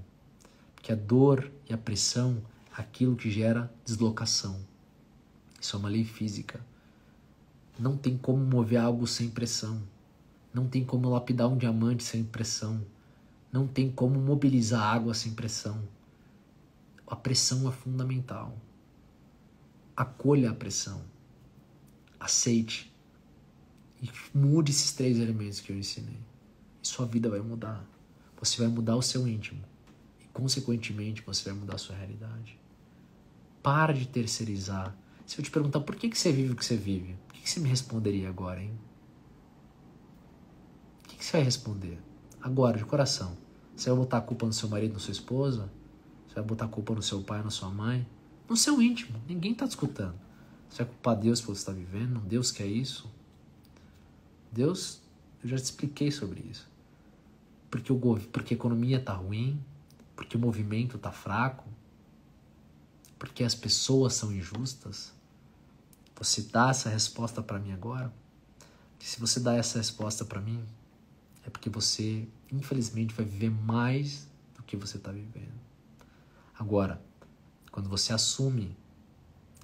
Speaker 1: que a dor e a pressão é aquilo que gera deslocação. Isso é uma lei física. Não tem como mover algo sem pressão. Não tem como lapidar um diamante sem pressão. Não tem como mobilizar água sem pressão. A pressão é fundamental. Acolha a pressão. Aceite. E mude esses três elementos que eu ensinei. E sua vida vai mudar. Você vai mudar o seu íntimo. Consequentemente, você vai mudar a sua realidade. Para de terceirizar. Se eu te perguntar por que, que você vive o que você vive, o que, que você me responderia agora, hein? O que, que você vai responder? Agora, de coração. Você vai botar a culpa no seu marido, na sua esposa? Você vai botar a culpa no seu pai, na sua mãe? No seu íntimo. Ninguém está escutando. Você vai culpar Deus por você estar tá vivendo? Deus quer isso? Deus, eu já te expliquei sobre isso. Porque, o, porque a economia está ruim, porque o movimento está fraco, porque as pessoas são injustas? Você dá essa resposta para mim agora? se você dá essa resposta para mim, é porque você, infelizmente, vai viver mais do que você está vivendo. Agora, quando você assume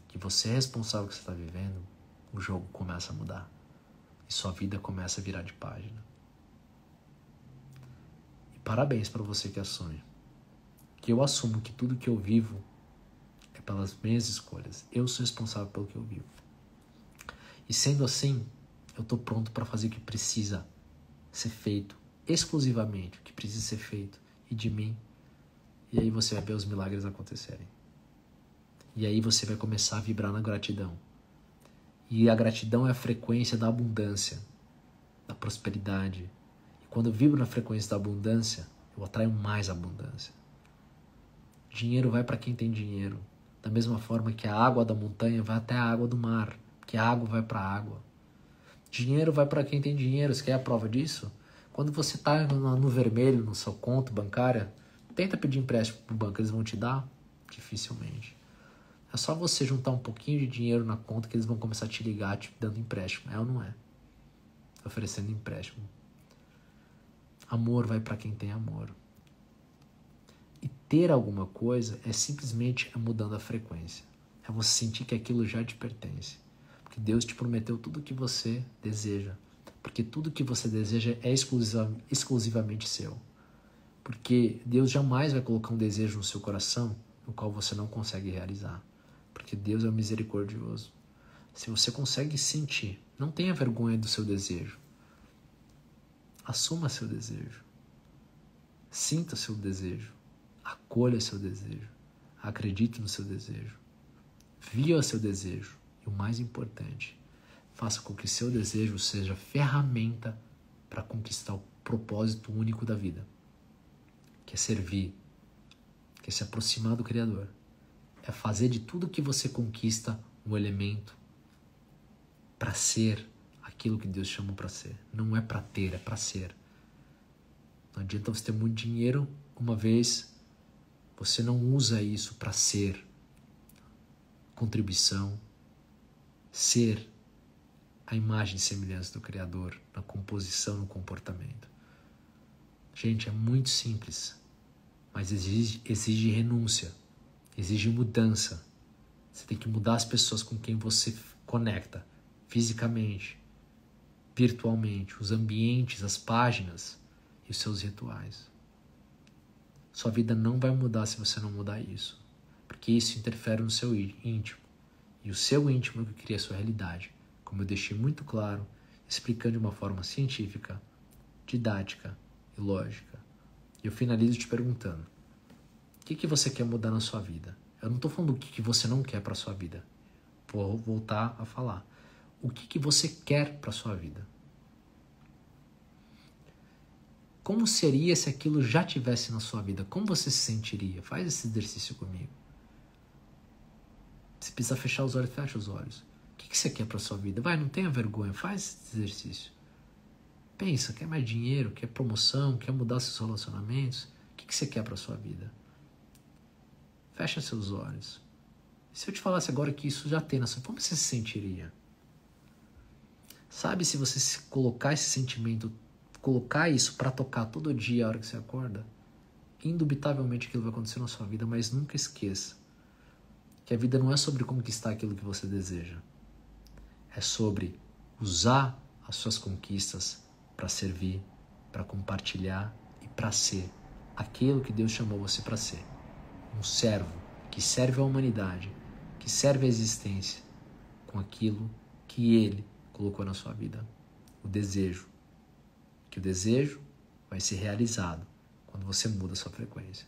Speaker 1: que você é responsável que você está vivendo, o jogo começa a mudar e sua vida começa a virar de página. E parabéns para você que assume que eu assumo que tudo que eu vivo é pelas minhas escolhas. Eu sou responsável pelo que eu vivo. E sendo assim, eu estou pronto para fazer o que precisa ser feito, exclusivamente o que precisa ser feito e de mim. E aí você vai ver os milagres acontecerem. E aí você vai começar a vibrar na gratidão. E a gratidão é a frequência da abundância, da prosperidade. E quando eu vibro na frequência da abundância, eu atraio mais abundância. Dinheiro vai para quem tem dinheiro. Da mesma forma que a água da montanha vai até a água do mar, que a água vai para a água. Dinheiro vai para quem tem dinheiro. Você quer a prova disso? Quando você está no vermelho no seu conto bancária, tenta pedir empréstimo pro banco, eles vão te dar? Dificilmente. É só você juntar um pouquinho de dinheiro na conta que eles vão começar a te ligar, te dando empréstimo. É ou não é? Oferecendo empréstimo. Amor vai para quem tem amor ter alguma coisa é simplesmente é mudando a frequência. É você sentir que aquilo já te pertence. Porque Deus te prometeu tudo o que você deseja. Porque tudo o que você deseja é exclusiva, exclusivamente seu. Porque Deus jamais vai colocar um desejo no seu coração no qual você não consegue realizar. Porque Deus é misericordioso. Se você consegue sentir, não tenha vergonha do seu desejo. Assuma seu desejo. Sinta seu desejo Acolha seu desejo. Acredite no seu desejo. Viva seu desejo. E o mais importante, faça com que seu desejo seja ferramenta para conquistar o propósito único da vida, que é servir, que é se aproximar do Criador, é fazer de tudo que você conquista um elemento para ser aquilo que Deus chama para ser. Não é para ter, é para ser. Não adianta você ter muito dinheiro uma vez você não usa isso para ser contribuição, ser a imagem e semelhança do Criador na composição, no comportamento. Gente, é muito simples, mas exige, exige renúncia, exige mudança. Você tem que mudar as pessoas com quem você conecta, fisicamente, virtualmente, os ambientes, as páginas e os seus rituais. Sua vida não vai mudar se você não mudar isso, porque isso interfere no seu íntimo. E o seu íntimo é que cria a sua realidade, como eu deixei muito claro, explicando de uma forma científica, didática e lógica. E eu finalizo te perguntando: o que, que você quer mudar na sua vida? Eu não estou falando o que, que você não quer para sua vida. Vou voltar a falar. O que, que você quer para sua vida? Como seria se aquilo já tivesse na sua vida? Como você se sentiria? Faz esse exercício comigo. Se precisar fechar os olhos, fecha os olhos. O que, que você quer para sua vida? Vai, não tenha vergonha, faz esse exercício. Pensa, quer mais dinheiro, quer promoção, quer mudar seus relacionamentos? O que, que você quer para sua vida? Fecha seus olhos. se eu te falasse agora que isso já tem na sua como você se sentiria? Sabe se você se colocar esse sentimento colocar isso para tocar todo dia a hora que você acorda, indubitavelmente aquilo vai acontecer na sua vida, mas nunca esqueça que a vida não é sobre conquistar aquilo que você deseja. É sobre usar as suas conquistas para servir, para compartilhar e para ser aquilo que Deus chamou você para ser. Um servo que serve à humanidade, que serve à existência com aquilo que ele colocou na sua vida, o desejo que o desejo vai ser realizado quando você muda a sua frequência.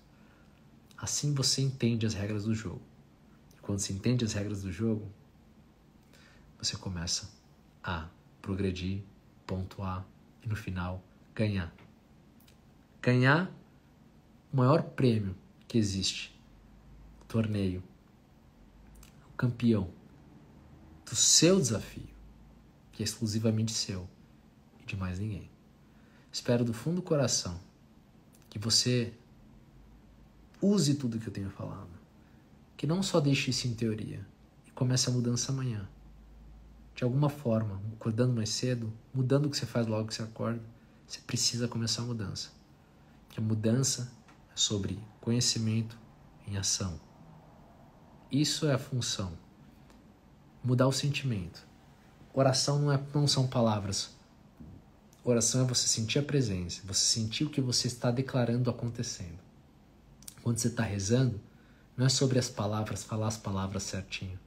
Speaker 1: Assim você entende as regras do jogo. E quando se entende as regras do jogo, você começa a progredir, pontuar e no final ganhar. Ganhar o maior prêmio que existe, o torneio, o campeão do seu desafio, que é exclusivamente seu e de mais ninguém. Espero do fundo do coração que você use tudo que eu tenho falado. Que não só deixe isso em teoria e comece a mudança amanhã. De alguma forma, acordando mais cedo, mudando o que você faz logo que você acorda, você precisa começar a mudança. Que a mudança é sobre conhecimento em ação. Isso é a função. Mudar o sentimento. Oração não, é, não são palavras, Oração é você sentir a presença, você sentir o que você está declarando acontecendo. Quando você está rezando, não é sobre as palavras, falar as palavras certinho.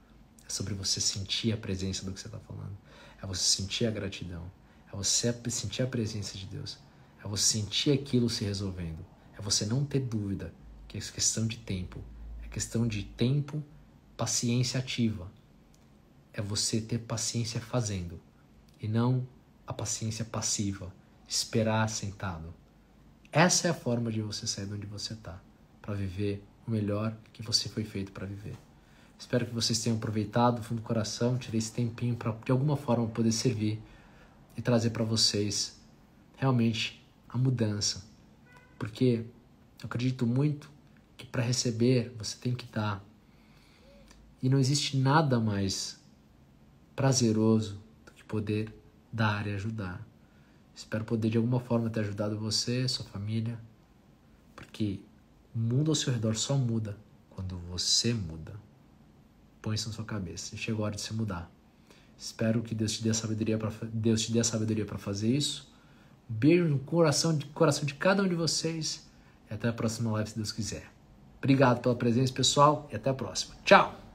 Speaker 1: É sobre você sentir a presença do que você está falando. É você sentir a gratidão. É você sentir a presença de Deus. É você sentir aquilo se resolvendo. É você não ter dúvida, que é questão de tempo. É questão de tempo, paciência ativa. É você ter paciência fazendo. E não a paciência passiva, esperar sentado. Essa é a forma de você sair de onde você está, para viver o melhor que você foi feito para viver. Espero que vocês tenham aproveitado do fundo do coração, tirei esse tempinho para de alguma forma poder servir e trazer para vocês realmente a mudança. Porque eu acredito muito que para receber você tem que dar. Tá. E não existe nada mais prazeroso do que poder dar e ajudar. Espero poder de alguma forma ter ajudado você, sua família, porque o mundo ao seu redor só muda quando você muda. Põe isso na sua cabeça. Chegou a hora de se mudar. Espero que Deus te dê a sabedoria para Deus te dê a sabedoria para fazer isso. Um beijo no coração de coração de cada um de vocês e até a próxima live se Deus quiser. Obrigado pela presença, pessoal, e até a próxima. Tchau.